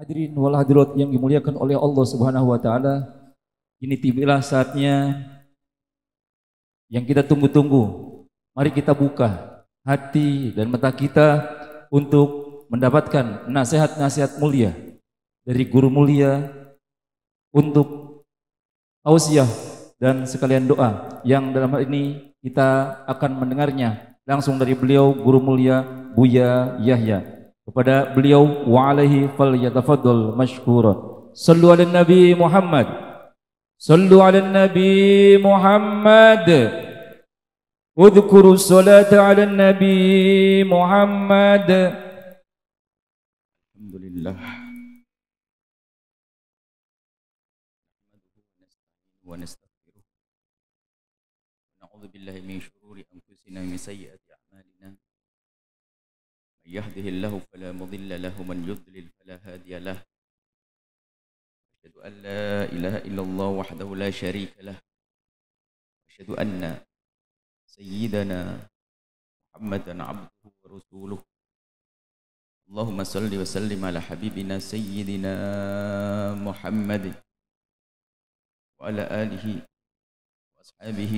Hadirin wal hadirat yang dimuliakan oleh Allah Subhanahu wa taala, ini tibalah saatnya yang kita tunggu-tunggu. Mari kita buka hati dan mata kita untuk mendapatkan nasihat-nasihat mulia dari guru mulia untuk tausiah dan sekalian doa yang dalam hal ini kita akan mendengarnya langsung dari beliau guru mulia Buya Yahya kepada beliau wa alaihi falyatafaddal mashkuran sallu ala nabi Muhammad sallu ala nabi Muhammad udhkuru salata ala nabi Muhammad Alhamdulillah يهده الله فلا مضل له من يضلل فلا هادي له أشهد أن لا إله إلا الله وحده لا شريك له أشهد أن سيدنا محمدا عبده ورسوله اللهم صل وسلم على حبيبنا سيدنا محمد وعلى آله وأصحابه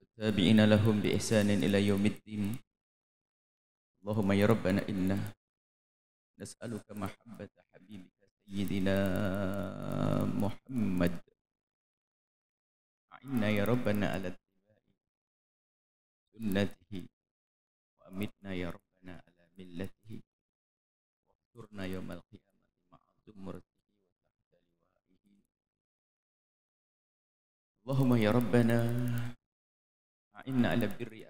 والتابعين لهم بإحسان إلى يوم الدين اللهم يا ربنا إنا نسألك محبة حبيبك سيدنا محمد أعنا يا ربنا على اتباع سنته وأمتنا يا ربنا على ملته واسترنا يوم القيامة مع زمرته وتحت لوائه اللهم يا ربنا أعنا على بر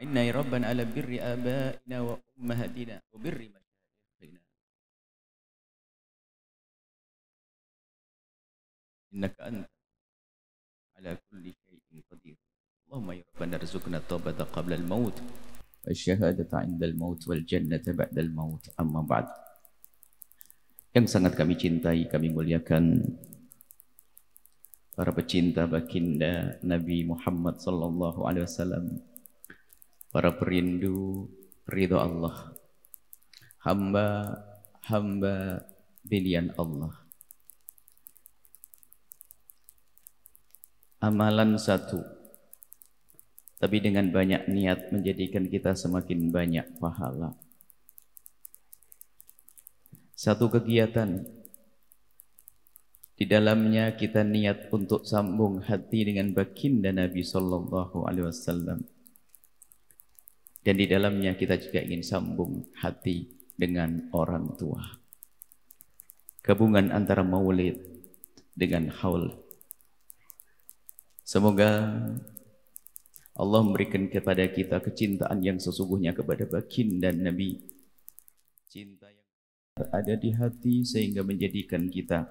إنا يا ربنا على بر آبائنا وأمهاتنا وبر مشايخنا إنك أنت على كل شيء قدير اللهم يا ربنا ارزقنا التوبة قبل الموت والشهادة عند الموت والجنة بعد الموت أما بعد yang sangat kami cintai, kami muliakan para pecinta baginda Nabi Muhammad sallallahu alaihi wasallam para perindu ridho Allah hamba-hamba pilihan Allah amalan satu tapi dengan banyak niat menjadikan kita semakin banyak pahala satu kegiatan di dalamnya kita niat untuk sambung hati dengan baginda Nabi Sallallahu Alaihi Wasallam dan di dalamnya kita juga ingin sambung hati dengan orang tua. Gabungan antara maulid dengan haul. Semoga Allah memberikan kepada kita kecintaan yang sesungguhnya kepada baginda Nabi. Cinta yang ada di hati sehingga menjadikan kita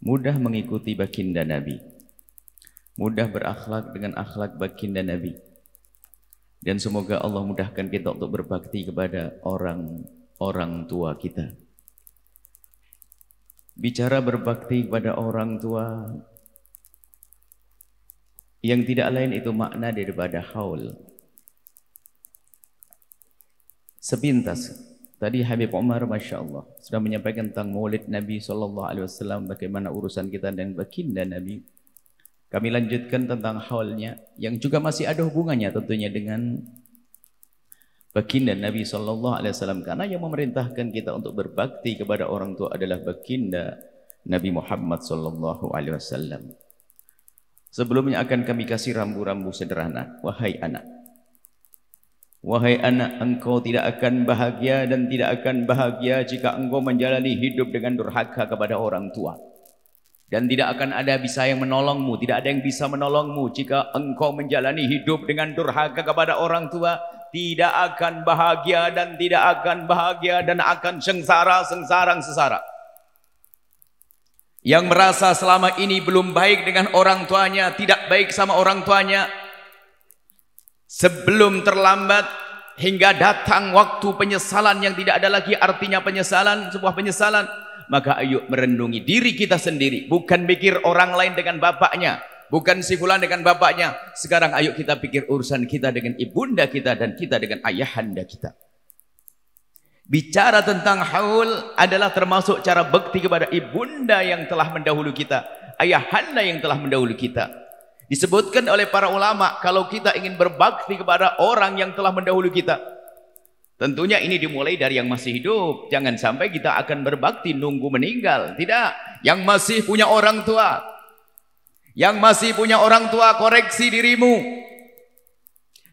mudah mengikuti baginda Nabi. Mudah berakhlak dengan akhlak baginda Nabi dan semoga Allah mudahkan kita untuk berbakti kepada orang orang tua kita. Bicara berbakti kepada orang tua yang tidak lain itu makna daripada haul. Sepintas, tadi Habib Umar Masya Allah sudah menyampaikan tentang maulid Nabi SAW, bagaimana urusan kita dan baginda Nabi Kami lanjutkan tentang haulnya yang juga masih ada hubungannya tentunya dengan baginda Nabi sallallahu alaihi wasallam karena yang memerintahkan kita untuk berbakti kepada orang tua adalah baginda Nabi Muhammad sallallahu alaihi wasallam. Sebelumnya akan kami kasih rambu-rambu sederhana, wahai anak. Wahai anak, engkau tidak akan bahagia dan tidak akan bahagia jika engkau menjalani hidup dengan durhaka kepada orang tua. Dan tidak akan ada bisa yang menolongmu, tidak ada yang bisa menolongmu jika engkau menjalani hidup dengan durhaka kepada orang tua, tidak akan bahagia dan tidak akan bahagia dan akan sengsara, sengsara, sesara. Yang merasa selama ini belum baik dengan orang tuanya, tidak baik sama orang tuanya, sebelum terlambat hingga datang waktu penyesalan yang tidak ada lagi artinya penyesalan, sebuah penyesalan, maka ayo merendungi diri kita sendiri. Bukan pikir orang lain dengan bapaknya. Bukan si fulan dengan bapaknya. Sekarang ayo kita pikir urusan kita dengan ibunda kita dan kita dengan ayahanda kita. Bicara tentang haul adalah termasuk cara bekti kepada ibunda yang telah mendahulu kita. Ayahanda yang telah mendahulu kita. Disebutkan oleh para ulama kalau kita ingin berbakti kepada orang yang telah mendahulu kita, Tentunya ini dimulai dari yang masih hidup. Jangan sampai kita akan berbakti nunggu meninggal. Tidak. Yang masih punya orang tua. Yang masih punya orang tua koreksi dirimu.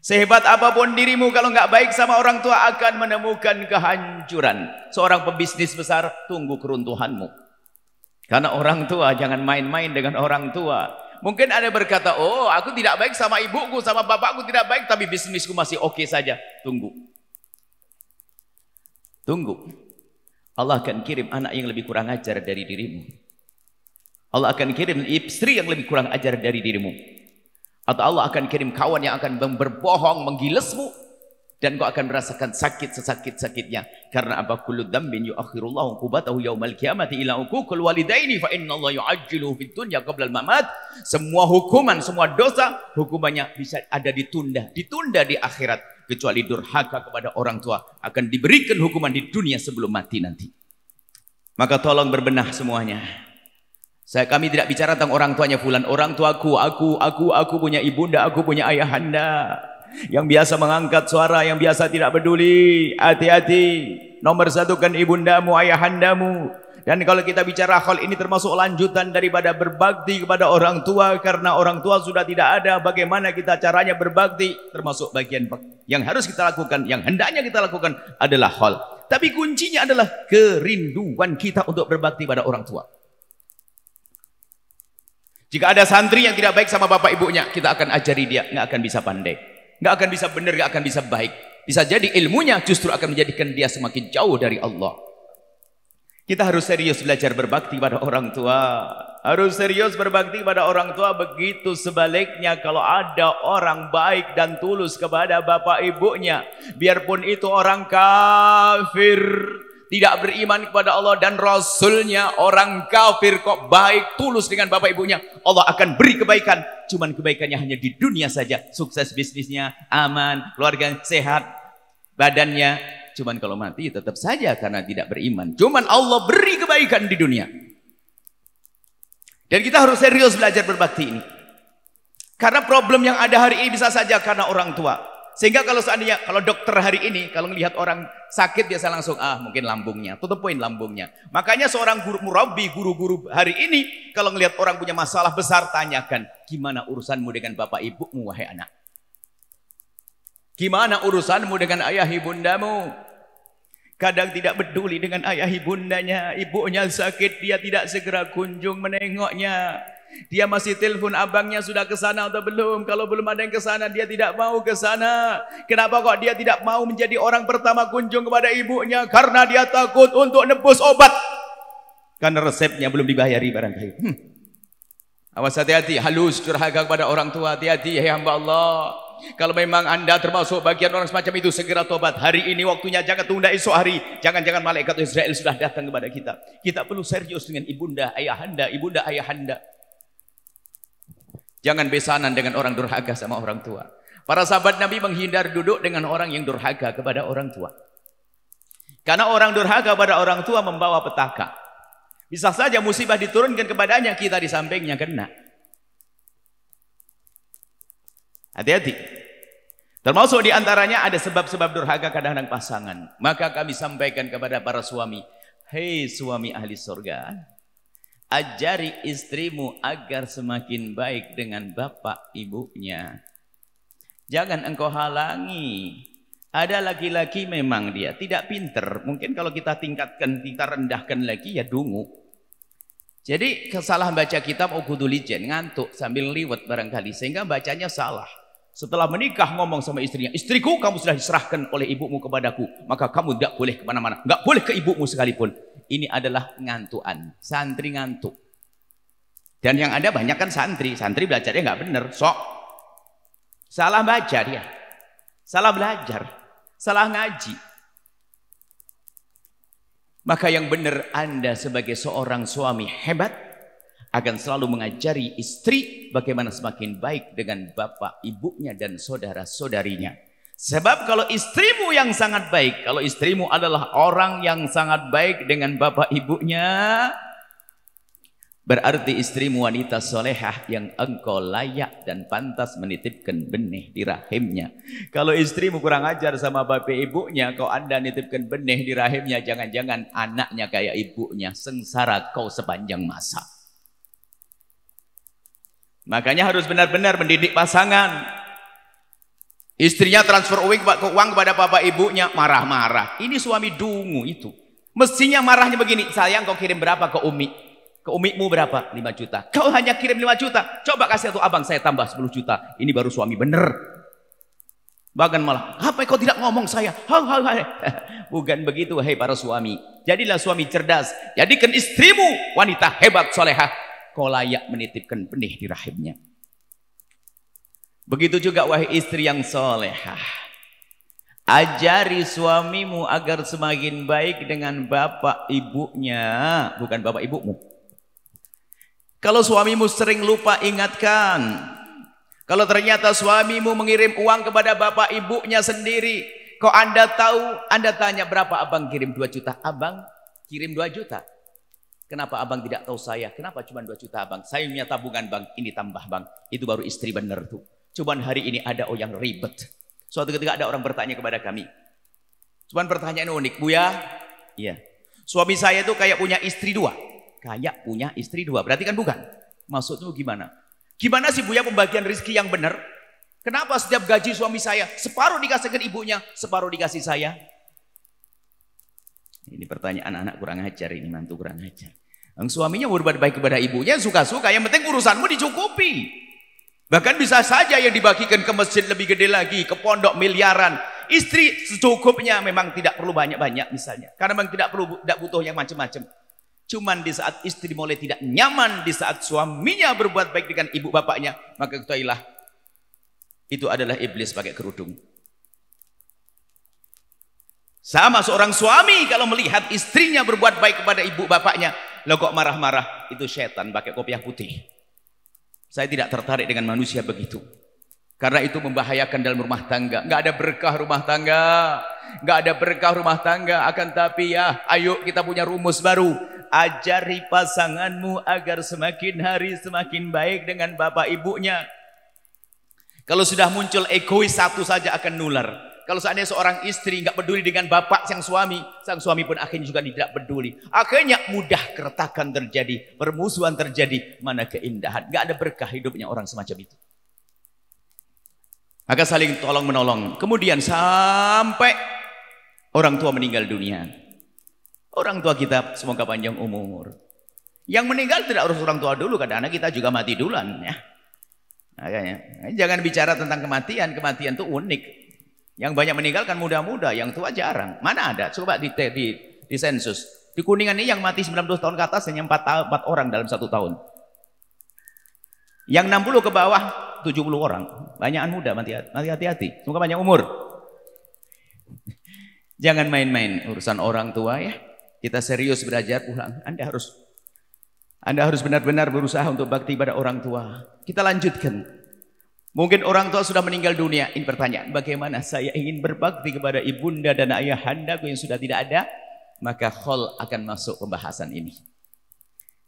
Sehebat apapun dirimu kalau nggak baik sama orang tua akan menemukan kehancuran. Seorang pebisnis besar tunggu keruntuhanmu. Karena orang tua jangan main-main dengan orang tua. Mungkin ada berkata, oh aku tidak baik sama ibuku, sama bapakku tidak baik, tapi bisnisku masih oke okay saja. Tunggu. Tunggu. Allah akan kirim anak yang lebih kurang ajar dari dirimu. Allah akan kirim istri yang lebih kurang ajar dari dirimu. Atau Allah akan kirim kawan yang akan berbohong, menggilesmu. Dan kau akan merasakan sakit sesakit-sakitnya. Karena apa? Kullu dhambin yuakhirullahu kubatahu yaumal kiamati ila ukukul walidaini fa inna Allah yu'ajilu fid dunya qabla mamat. Semua hukuman, semua dosa, hukumannya bisa ada ditunda. Ditunda di akhirat kecuali durhaka kepada orang tua akan diberikan hukuman di dunia sebelum mati nanti. Maka tolong berbenah semuanya. Saya kami tidak bicara tentang orang tuanya fulan, orang tuaku, aku, aku, aku punya ibunda, aku punya ayahanda. Yang biasa mengangkat suara, yang biasa tidak peduli, hati-hati. Nomor satu kan ibundamu, ayahandamu. Dan kalau kita bicara hal ini termasuk lanjutan daripada berbakti kepada orang tua karena orang tua sudah tidak ada, bagaimana kita caranya berbakti termasuk bagian yang harus kita lakukan, yang hendaknya kita lakukan adalah hal. Tapi kuncinya adalah kerinduan kita untuk berbakti pada orang tua. Jika ada santri yang tidak baik sama bapak ibunya, kita akan ajari dia, nggak akan bisa pandai, nggak akan bisa benar, nggak akan bisa baik. Bisa jadi ilmunya justru akan menjadikan dia semakin jauh dari Allah. Kita harus serius belajar berbakti pada orang tua. Harus serius berbakti pada orang tua. Begitu sebaliknya kalau ada orang baik dan tulus kepada bapak ibunya. Biarpun itu orang kafir. Tidak beriman kepada Allah dan Rasulnya. Orang kafir kok baik tulus dengan bapak ibunya. Allah akan beri kebaikan. Cuman kebaikannya hanya di dunia saja. Sukses bisnisnya, aman, keluarga sehat, badannya Cuman kalau mati ya tetap saja karena tidak beriman. Cuman Allah beri kebaikan di dunia. Dan kita harus serius belajar berbakti ini. Karena problem yang ada hari ini bisa saja karena orang tua. Sehingga kalau seandainya, kalau dokter hari ini, kalau melihat orang sakit biasa langsung, ah mungkin lambungnya, tutup poin lambungnya. Makanya seorang guru murabi, guru-guru hari ini, kalau melihat orang punya masalah besar, tanyakan, gimana urusanmu dengan bapak ibumu, wahai anak? Gimana urusanmu dengan ayah ibundamu? Kadang tidak peduli dengan ayah ibundanya. Ibunya sakit, dia tidak segera kunjung menengoknya. Dia masih telepon abangnya sudah ke sana atau belum. Kalau belum ada yang ke sana, dia tidak mau ke sana. Kenapa kok dia tidak mau menjadi orang pertama kunjung kepada ibunya? Karena dia takut untuk nebus obat. Karena resepnya belum dibayari barangkali. Hmm. Awas hati-hati, halus curhaka kepada orang tua, hati-hati ya hamba Allah. Kalau memang Anda termasuk bagian orang semacam itu, segera tobat. Hari ini waktunya, jangan tunda esok hari. Jangan-jangan malaikat Israel sudah datang kepada kita. Kita perlu serius dengan ibunda, ayahanda, ibunda, ayahanda. Jangan besanan dengan orang durhaka sama orang tua. Para sahabat Nabi menghindar duduk dengan orang yang durhaka kepada orang tua. Karena orang durhaka kepada orang tua membawa petaka. Bisa saja musibah diturunkan kepadanya, kita di sampingnya kena. Hati-hati. Termasuk di antaranya ada sebab-sebab durhaka kadang-kadang pasangan. Maka kami sampaikan kepada para suami, "Hei suami ahli surga, ajari istrimu agar semakin baik dengan bapak ibunya. Jangan engkau halangi. Ada laki-laki memang dia tidak pinter. Mungkin kalau kita tingkatkan, kita rendahkan lagi ya dungu. Jadi kesalahan baca kitab oh kudulijen ngantuk sambil liwat barangkali sehingga bacanya salah. Setelah menikah ngomong sama istrinya, istriku kamu sudah diserahkan oleh ibumu kepadaku, maka kamu tidak boleh kemana-mana, nggak boleh ke ibumu sekalipun. Ini adalah ngantuan, santri ngantuk. Dan yang ada banyak kan santri, santri belajarnya nggak bener, sok. Salah belajar dia, ya. salah belajar, salah ngaji. Maka yang benar Anda sebagai seorang suami hebat akan selalu mengajari istri bagaimana semakin baik dengan bapak ibunya dan saudara-saudarinya. Sebab kalau istrimu yang sangat baik, kalau istrimu adalah orang yang sangat baik dengan bapak ibunya, berarti istrimu wanita solehah yang engkau layak dan pantas menitipkan benih di rahimnya. Kalau istrimu kurang ajar sama bapak ibunya, kau anda nitipkan benih di rahimnya, jangan-jangan anaknya kayak ibunya, sengsara kau sepanjang masa. Makanya harus benar-benar mendidik pasangan. Istrinya transfer uang kepada bapak ibunya, marah-marah. Ini suami dungu itu. Mestinya marahnya begini, sayang kau kirim berapa ke Umi? Ke Umimu berapa? 5 juta. Kau hanya kirim 5 juta. Coba kasih satu abang, saya tambah 10 juta. Ini baru suami bener. Bahkan malah, apa kau tidak ngomong saya? Hau, hau, hau. Bukan begitu, hei para suami. Jadilah suami cerdas. Jadikan istrimu wanita hebat, solehah kau layak menitipkan benih di rahimnya. Begitu juga wahai istri yang solehah. Ajari suamimu agar semakin baik dengan bapak ibunya, bukan bapak ibumu. Kalau suamimu sering lupa ingatkan, kalau ternyata suamimu mengirim uang kepada bapak ibunya sendiri, kok anda tahu, anda tanya berapa abang kirim 2 juta, abang kirim 2 juta. Kenapa abang tidak tahu saya? Kenapa cuma 2 juta abang? Saya punya tabungan bang, ini tambah bang. Itu baru istri benar tuh. Cuman hari ini ada oh yang ribet. Suatu ketika ada orang bertanya kepada kami. Cuman pertanyaan unik, bu ya? Iya. Suami saya itu kayak punya istri dua. Kayak punya istri dua. Berarti kan bukan. Maksudnya gimana? Gimana sih Buya pembagian rezeki yang benar? Kenapa setiap gaji suami saya separuh dikasihkan ibunya, separuh dikasih saya? Ini pertanyaan anak kurang ajar, ini mantu kurang ajar. Yang suaminya berbuat baik kepada ibunya suka-suka. Yang penting urusanmu dicukupi. Bahkan bisa saja yang dibagikan ke masjid lebih gede lagi, ke pondok miliaran. Istri secukupnya memang tidak perlu banyak-banyak misalnya. Karena memang tidak perlu tidak butuh yang macam-macam. Cuman di saat istri mulai tidak nyaman, di saat suaminya berbuat baik dengan ibu bapaknya, maka ketahuilah itu adalah iblis pakai kerudung. Sama seorang suami kalau melihat istrinya berbuat baik kepada ibu bapaknya, Lo kok marah-marah? Itu setan pakai kopiah putih. Saya tidak tertarik dengan manusia begitu. Karena itu membahayakan dalam rumah tangga. Enggak ada berkah rumah tangga. Enggak ada berkah rumah tangga. Akan tapi ya, ayo kita punya rumus baru. Ajari pasanganmu agar semakin hari semakin baik dengan bapak ibunya. Kalau sudah muncul egois satu saja akan nular. Kalau seandainya seorang istri nggak peduli dengan bapak sang suami, sang suami pun akhirnya juga tidak peduli. Akhirnya mudah keretakan terjadi, permusuhan terjadi, mana keindahan. Nggak ada berkah hidupnya orang semacam itu. Maka saling tolong menolong. Kemudian sampai orang tua meninggal dunia. Orang tua kita semoga panjang umur. Yang meninggal tidak harus orang tua dulu, kadang anak kita juga mati duluan ya. Makanya, jangan bicara tentang kematian, kematian itu unik. Yang banyak meninggal kan muda-muda, yang tua jarang. Mana ada? Coba di, di, di sensus. Di Kuningan ini yang mati 90 tahun ke atas hanya 4, 4 orang dalam satu tahun. Yang 60 ke bawah 70 orang. Banyakan muda, mati hati-hati. Semoga banyak umur. Jangan main-main urusan orang tua ya. Kita serius belajar pulang. Anda harus Anda harus benar-benar berusaha untuk bakti pada orang tua. Kita lanjutkan Mungkin orang tua sudah meninggal dunia. Ini pertanyaan, bagaimana saya ingin berbakti kepada ibunda dan ayah anda yang sudah tidak ada? Maka khol akan masuk pembahasan ini.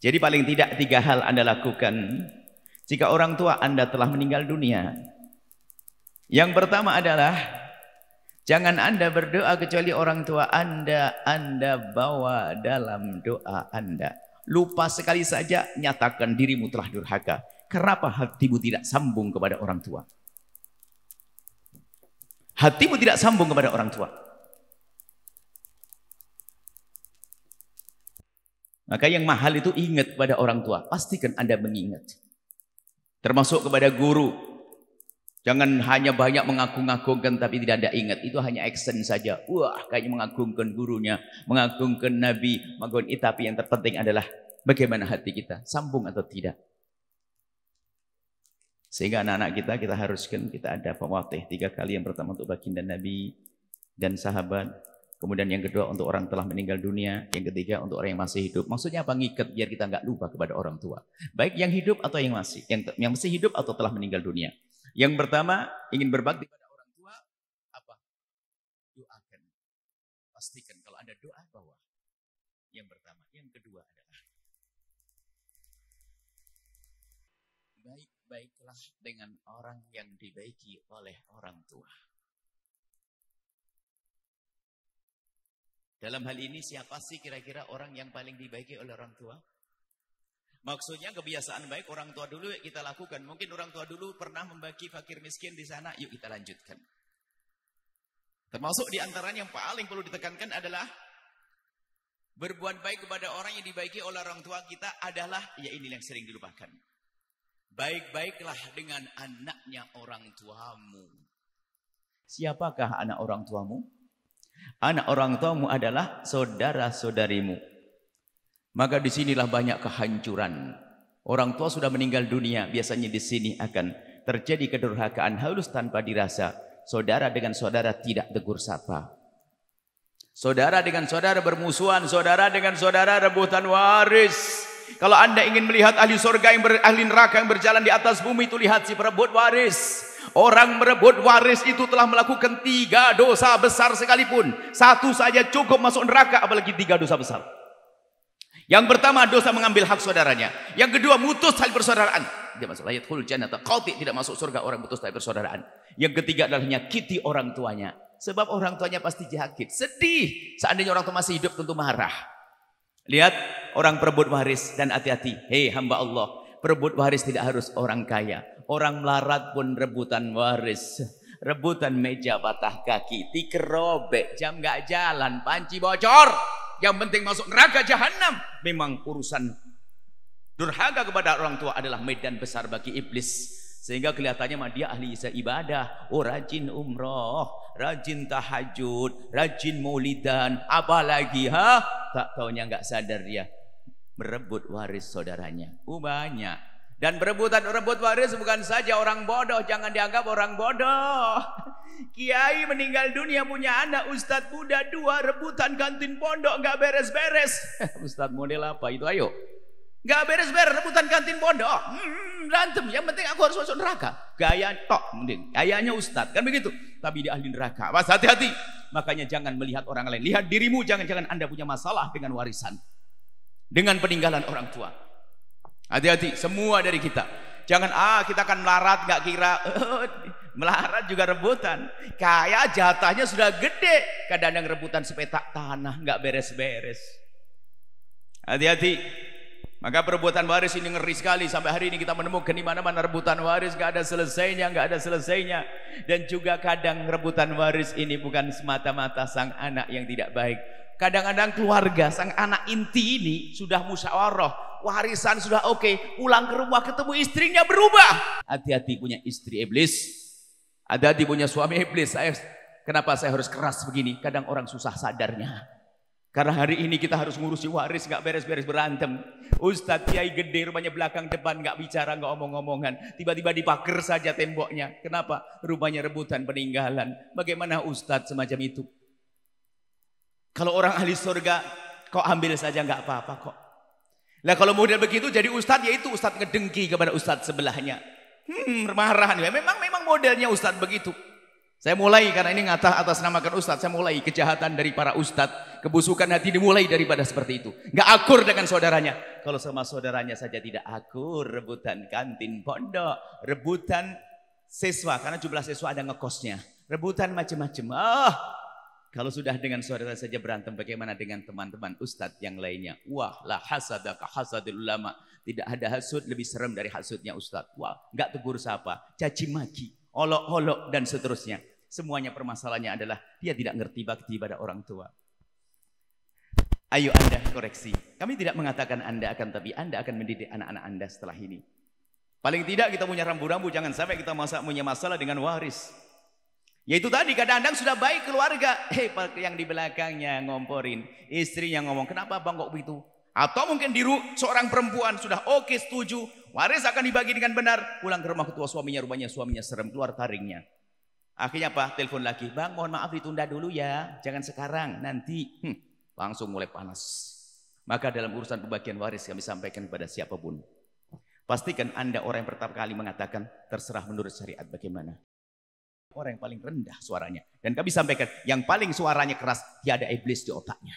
Jadi paling tidak tiga hal Anda lakukan. Jika orang tua Anda telah meninggal dunia. Yang pertama adalah, jangan Anda berdoa kecuali orang tua Anda, Anda bawa dalam doa Anda. Lupa sekali saja, nyatakan dirimu telah durhaka Kenapa hatimu tidak sambung kepada orang tua? Hatimu tidak sambung kepada orang tua. Maka yang mahal itu ingat pada orang tua. Pastikan Anda mengingat. Termasuk kepada guru. Jangan hanya banyak mengagung-agungkan tapi tidak ada ingat. Itu hanya action saja. Wah, kayaknya mengagungkan gurunya, mengagungkan nabi, mengagungkan tapi yang terpenting adalah bagaimana hati kita, sambung atau tidak. Sehingga anak-anak kita kita haruskan kita ada pemotih tiga kali yang pertama untuk baginda Nabi dan sahabat. Kemudian yang kedua untuk orang telah meninggal dunia. Yang ketiga untuk orang yang masih hidup. Maksudnya apa ngikat biar kita nggak lupa kepada orang tua. Baik yang hidup atau yang masih. Yang, yang masih hidup atau telah meninggal dunia. Yang pertama ingin berbakti baiklah dengan orang yang dibaiki oleh orang tua. Dalam hal ini siapa sih kira-kira orang yang paling dibaiki oleh orang tua? Maksudnya kebiasaan baik orang tua dulu kita lakukan. Mungkin orang tua dulu pernah membagi fakir miskin di sana, yuk kita lanjutkan. Termasuk di antaranya yang paling perlu ditekankan adalah berbuat baik kepada orang yang dibaiki oleh orang tua kita adalah ya ini yang sering dilupakan. Baik-baiklah dengan anaknya orang tuamu. Siapakah anak orang tuamu? Anak orang tuamu adalah saudara-saudarimu. Maka disinilah banyak kehancuran. Orang tua sudah meninggal dunia, biasanya di sini akan terjadi kedurhakaan halus tanpa dirasa. Saudara dengan saudara tidak tegur sapa. Saudara dengan saudara bermusuhan, saudara dengan saudara rebutan waris. Kalau anda ingin melihat ahli surga yang ber, neraka yang berjalan di atas bumi itu lihat si perebut waris. Orang merebut waris itu telah melakukan tiga dosa besar sekalipun. Satu saja cukup masuk neraka apalagi tiga dosa besar. Yang pertama dosa mengambil hak saudaranya. Yang kedua mutus tali persaudaraan. Dia masuk layat kul atau kau tidak masuk surga orang mutus tali persaudaraan. Yang ketiga adalah nyakiti orang tuanya. Sebab orang tuanya pasti jahat, sedih. Seandainya orang tua masih hidup tentu marah. Lihat orang perebut waris dan hati-hati. Hei hamba Allah, perebut waris tidak harus orang kaya. Orang melarat pun rebutan waris. Rebutan meja patah kaki, tikar robek, jam gak jalan, panci bocor. Yang penting masuk neraka jahanam. Memang urusan durhaka kepada orang tua adalah medan besar bagi iblis. Sehingga kelihatannya mah dia ahli isa ibadah. Oh rajin umroh, rajin tahajud, rajin maulidan, apalagi ha? Tak taunya nggak sadar dia merebut waris saudaranya. Oh banyak. Dan berebutan rebut waris bukan saja orang bodoh, jangan dianggap orang bodoh. Kiai meninggal dunia punya anak, Ustadz muda dua rebutan kantin pondok nggak beres-beres. Ustadz model apa itu? Ayo, Gak beres-beres rebutan kantin pondok. Hmm, rantem. Yang penting aku harus masuk neraka. Gaya tok mending. Gayanya ustad kan begitu. Tapi di ahli neraka. Mas hati-hati. Makanya jangan melihat orang lain. Lihat dirimu. Jangan-jangan Anda punya masalah dengan warisan. Dengan peninggalan orang tua. Hati-hati semua dari kita. Jangan ah kita akan melarat gak kira. Eh, melarat juga rebutan. Kayak jatahnya sudah gede. Kadang-kadang rebutan sepetak tanah gak beres-beres. Hati-hati. Maka perebutan waris ini ngeri sekali sampai hari ini kita menemukan di mana-mana rebutan waris nggak ada selesainya, nggak ada selesainya. Dan juga kadang rebutan waris ini bukan semata-mata sang anak yang tidak baik. Kadang-kadang keluarga sang anak inti ini sudah musyawarah, warisan sudah oke, okay, pulang ke rumah ketemu istrinya berubah. Hati-hati punya istri iblis. ada hati punya suami iblis. Saya, kenapa saya harus keras begini? Kadang orang susah sadarnya. Karena hari ini kita harus ngurusi waris, nggak beres-beres berantem. Ustadz Kiai gede rumahnya belakang depan nggak bicara, nggak omong-omongan. Tiba-tiba dipaker saja temboknya. Kenapa? Rumahnya rebutan peninggalan. Bagaimana Ustadz semacam itu? Kalau orang ahli surga, kok ambil saja nggak apa-apa kok. Nah kalau model begitu jadi Ustadz ya itu Ustadz ngedengki kepada Ustadz sebelahnya. Hmm, marah nih. Memang memang modelnya Ustadz begitu. Saya mulai karena ini ngatah atas namakan ustadz. Saya mulai kejahatan dari para ustadz. Kebusukan hati dimulai daripada seperti itu. Gak akur dengan saudaranya. Kalau sama saudaranya saja tidak akur. Rebutan kantin pondok. Rebutan siswa. Karena jumlah siswa ada ngekosnya. Rebutan macam-macam. Oh, ah. kalau sudah dengan saudara saja berantem. Bagaimana dengan teman-teman ustadz yang lainnya? Wah lah hasadaka hasadul ulama. Tidak ada hasud lebih serem dari hasudnya ustadz. Wah nggak tegur siapa Caci maki. Olok-olok dan seterusnya. Semuanya permasalahannya adalah dia tidak ngerti bakti pada orang tua. Ayo Anda koreksi. Kami tidak mengatakan Anda akan, tapi Anda akan mendidik anak-anak Anda setelah ini. Paling tidak kita punya rambu-rambu, jangan sampai kita masa punya masalah dengan waris. Yaitu tadi kadang-kadang sudah baik keluarga, Hei yang di belakangnya ngomporin, istrinya ngomong, kenapa bang kok begitu? Atau mungkin diru seorang perempuan sudah oke okay, setuju, waris akan dibagi dengan benar, pulang ke rumah ketua suaminya, rumahnya suaminya serem, keluar taringnya. Akhirnya apa? Telepon lagi. Bang, mohon maaf ditunda dulu ya. Jangan sekarang, nanti. Hm, langsung mulai panas. Maka dalam urusan pembagian waris kami sampaikan kepada siapapun. Pastikan Anda orang yang pertama kali mengatakan terserah menurut syariat bagaimana. Orang yang paling rendah suaranya. Dan kami sampaikan yang paling suaranya keras tiada iblis di otaknya.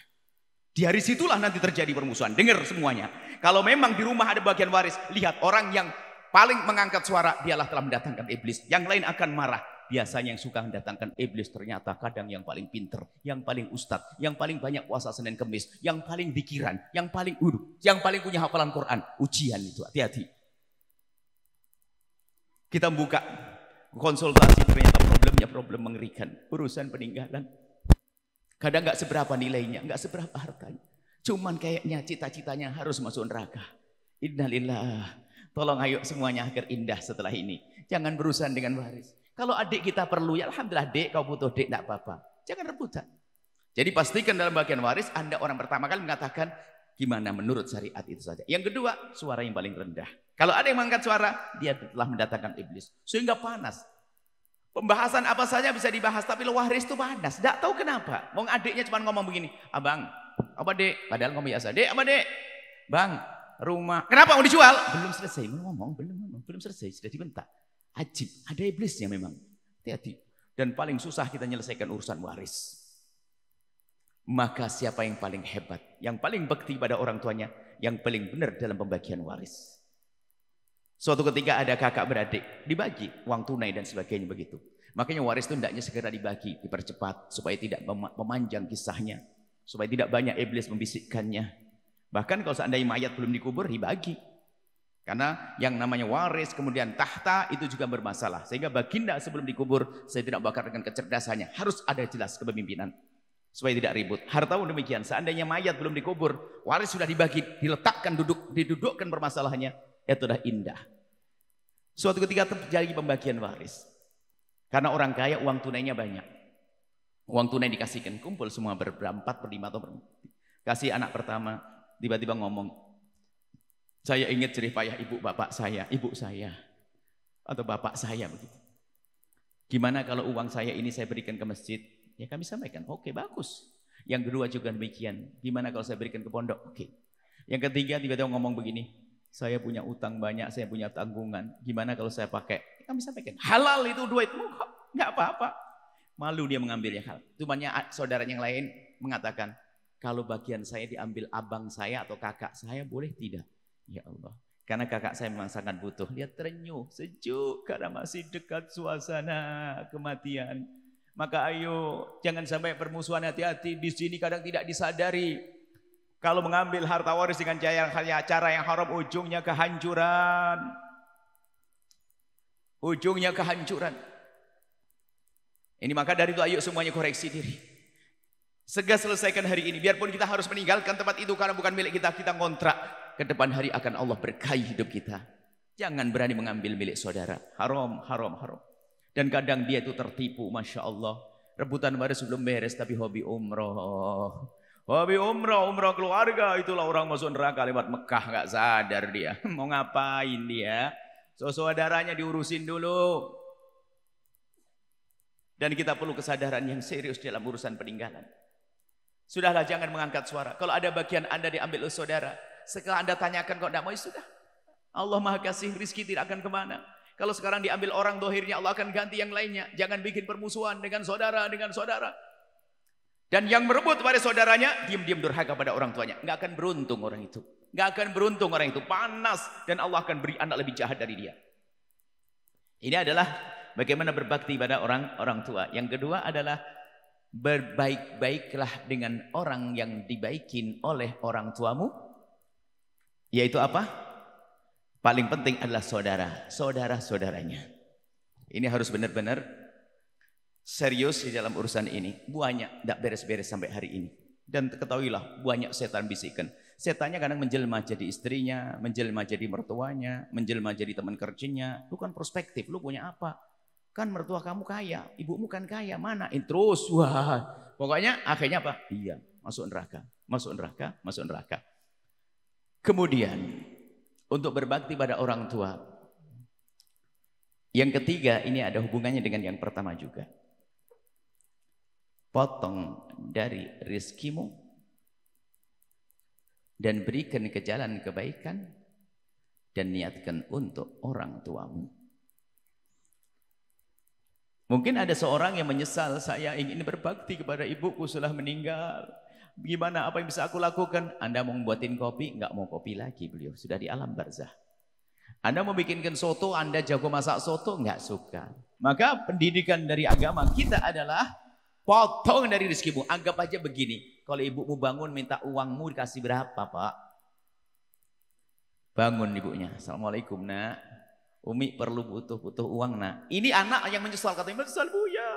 Di hari situlah nanti terjadi permusuhan. Dengar semuanya. Kalau memang di rumah ada bagian waris, lihat orang yang paling mengangkat suara dialah telah mendatangkan iblis. Yang lain akan marah biasanya yang suka mendatangkan iblis ternyata kadang yang paling pinter, yang paling ustad, yang paling banyak puasa Senin Kemis, yang paling pikiran, yang paling uruk, yang paling punya hafalan Quran. Ujian itu, hati-hati. Kita buka konsultasi ternyata problemnya problem mengerikan. Urusan peninggalan. Kadang nggak seberapa nilainya, nggak seberapa hartanya. Cuman kayaknya cita-citanya harus masuk neraka. Innalillah. Tolong ayo semuanya agar indah setelah ini. Jangan berurusan dengan waris. Kalau adik kita perlu, ya Alhamdulillah dek kau butuh dek, tidak apa-apa. Jangan rebutan. Jadi pastikan dalam bagian waris Anda orang pertama kali mengatakan gimana menurut syariat itu saja. Yang kedua, suara yang paling rendah. Kalau ada yang mengangkat suara, dia telah mendatangkan iblis. Sehingga panas. Pembahasan apa saja bisa dibahas, tapi waris itu panas. Tidak tahu kenapa. Mau adiknya cuma ngomong begini, abang, apa dek? Padahal ngomong biasa, dek apa dek? Bang, rumah. Kenapa mau dijual? Belum selesai, Mau ngomong, belum ngomong, belum selesai, sudah dibentak. Ajib, ada iblisnya memang. Hati-hati. Dan paling susah kita menyelesaikan urusan waris. Maka siapa yang paling hebat, yang paling bekti pada orang tuanya, yang paling benar dalam pembagian waris. Suatu ketika ada kakak beradik, dibagi uang tunai dan sebagainya begitu. Makanya waris itu tidaknya segera dibagi, dipercepat supaya tidak memanjang kisahnya, supaya tidak banyak iblis membisikkannya. Bahkan kalau seandainya mayat belum dikubur, dibagi. Karena yang namanya waris kemudian tahta itu juga bermasalah. Sehingga baginda sebelum dikubur saya tidak bakar dengan kecerdasannya. Harus ada jelas kepemimpinan. Supaya tidak ribut. Harta pun demikian. Seandainya mayat belum dikubur, waris sudah dibagi, diletakkan, duduk, didudukkan bermasalahnya Itu sudah indah. Suatu ketika terjadi pembagian waris. Karena orang kaya uang tunainya banyak. Uang tunai dikasihkan, kumpul semua berempat, berlima atau berempat. Kasih anak pertama, tiba-tiba ngomong, saya ingat cerita payah ibu bapak saya, ibu saya atau bapak saya begitu. Gimana kalau uang saya ini saya berikan ke masjid? Ya kami sampaikan, oke okay, bagus. Yang kedua juga demikian. Gimana kalau saya berikan ke pondok? Oke. Okay. Yang ketiga tiba-tiba ngomong begini, saya punya utang banyak, saya punya tanggungan. Gimana kalau saya pakai? kami sampaikan, halal itu duit, nggak apa-apa. Malu dia mengambilnya halal. banyak saudara yang lain mengatakan, kalau bagian saya diambil abang saya atau kakak saya boleh tidak? Ya Allah. Karena kakak saya memang sangat butuh. Dia terenyuh, sejuk karena masih dekat suasana kematian. Maka ayo jangan sampai permusuhan hati-hati. Di sini kadang tidak disadari. Kalau mengambil harta waris dengan cara yang yang haram ujungnya kehancuran. Ujungnya kehancuran. Ini maka dari itu ayo semuanya koreksi diri. Segera selesaikan hari ini. Biarpun kita harus meninggalkan tempat itu karena bukan milik kita, kita kontrak ke depan hari akan Allah berkahi hidup kita. Jangan berani mengambil milik saudara. Haram, haram, haram. Dan kadang dia itu tertipu, Masya Allah. Rebutan baris sebelum beres, tapi hobi umroh. Hobi umroh, umroh keluarga. Itulah orang masuk neraka lewat Mekah, gak sadar dia. Mau ngapain dia? So, saudaranya diurusin dulu. Dan kita perlu kesadaran yang serius dalam urusan peninggalan. Sudahlah jangan mengangkat suara. Kalau ada bagian Anda diambil oleh saudara, setelah Anda tanyakan kok tidak mau, ya sudah. Allah maha kasih, rizki tidak akan kemana. Kalau sekarang diambil orang, dohirnya Allah akan ganti yang lainnya. Jangan bikin permusuhan dengan saudara, dengan saudara. Dan yang merebut pada saudaranya, diam-diam durhaka pada orang tuanya. Nggak akan beruntung orang itu. Nggak akan beruntung orang itu. Panas. Dan Allah akan beri anak lebih jahat dari dia. Ini adalah bagaimana berbakti pada orang orang tua. Yang kedua adalah berbaik-baiklah dengan orang yang dibaikin oleh orang tuamu yaitu apa? Paling penting adalah saudara, saudara-saudaranya. Ini harus benar-benar serius di dalam urusan ini. Banyak tidak beres-beres sampai hari ini. Dan ketahuilah banyak setan bisikan. Setannya kadang menjelma jadi istrinya, menjelma jadi mertuanya, menjelma jadi teman kerjanya. Lu kan prospektif, lu punya apa? Kan mertua kamu kaya, ibumu kan kaya, mana? Eh, terus, wah. Pokoknya akhirnya apa? Iya, masuk neraka, masuk neraka, masuk neraka. Kemudian untuk berbakti pada orang tua. Yang ketiga ini ada hubungannya dengan yang pertama juga. Potong dari rizkimu dan berikan ke jalan kebaikan dan niatkan untuk orang tuamu. Mungkin ada seorang yang menyesal saya ingin berbakti kepada ibuku setelah meninggal. Gimana apa yang bisa aku lakukan? Anda mau buatin kopi, nggak mau kopi lagi beliau. Sudah di alam barzah. Anda mau bikinkan soto, Anda jago masak soto, nggak suka. Maka pendidikan dari agama kita adalah potong dari rezekimu. Anggap aja begini, kalau ibumu bangun minta uangmu dikasih berapa pak? Bangun ibunya, Assalamualaikum nak. Umi perlu butuh butuh uang nak. Ini anak yang menyesal katanya menyesal bu ya.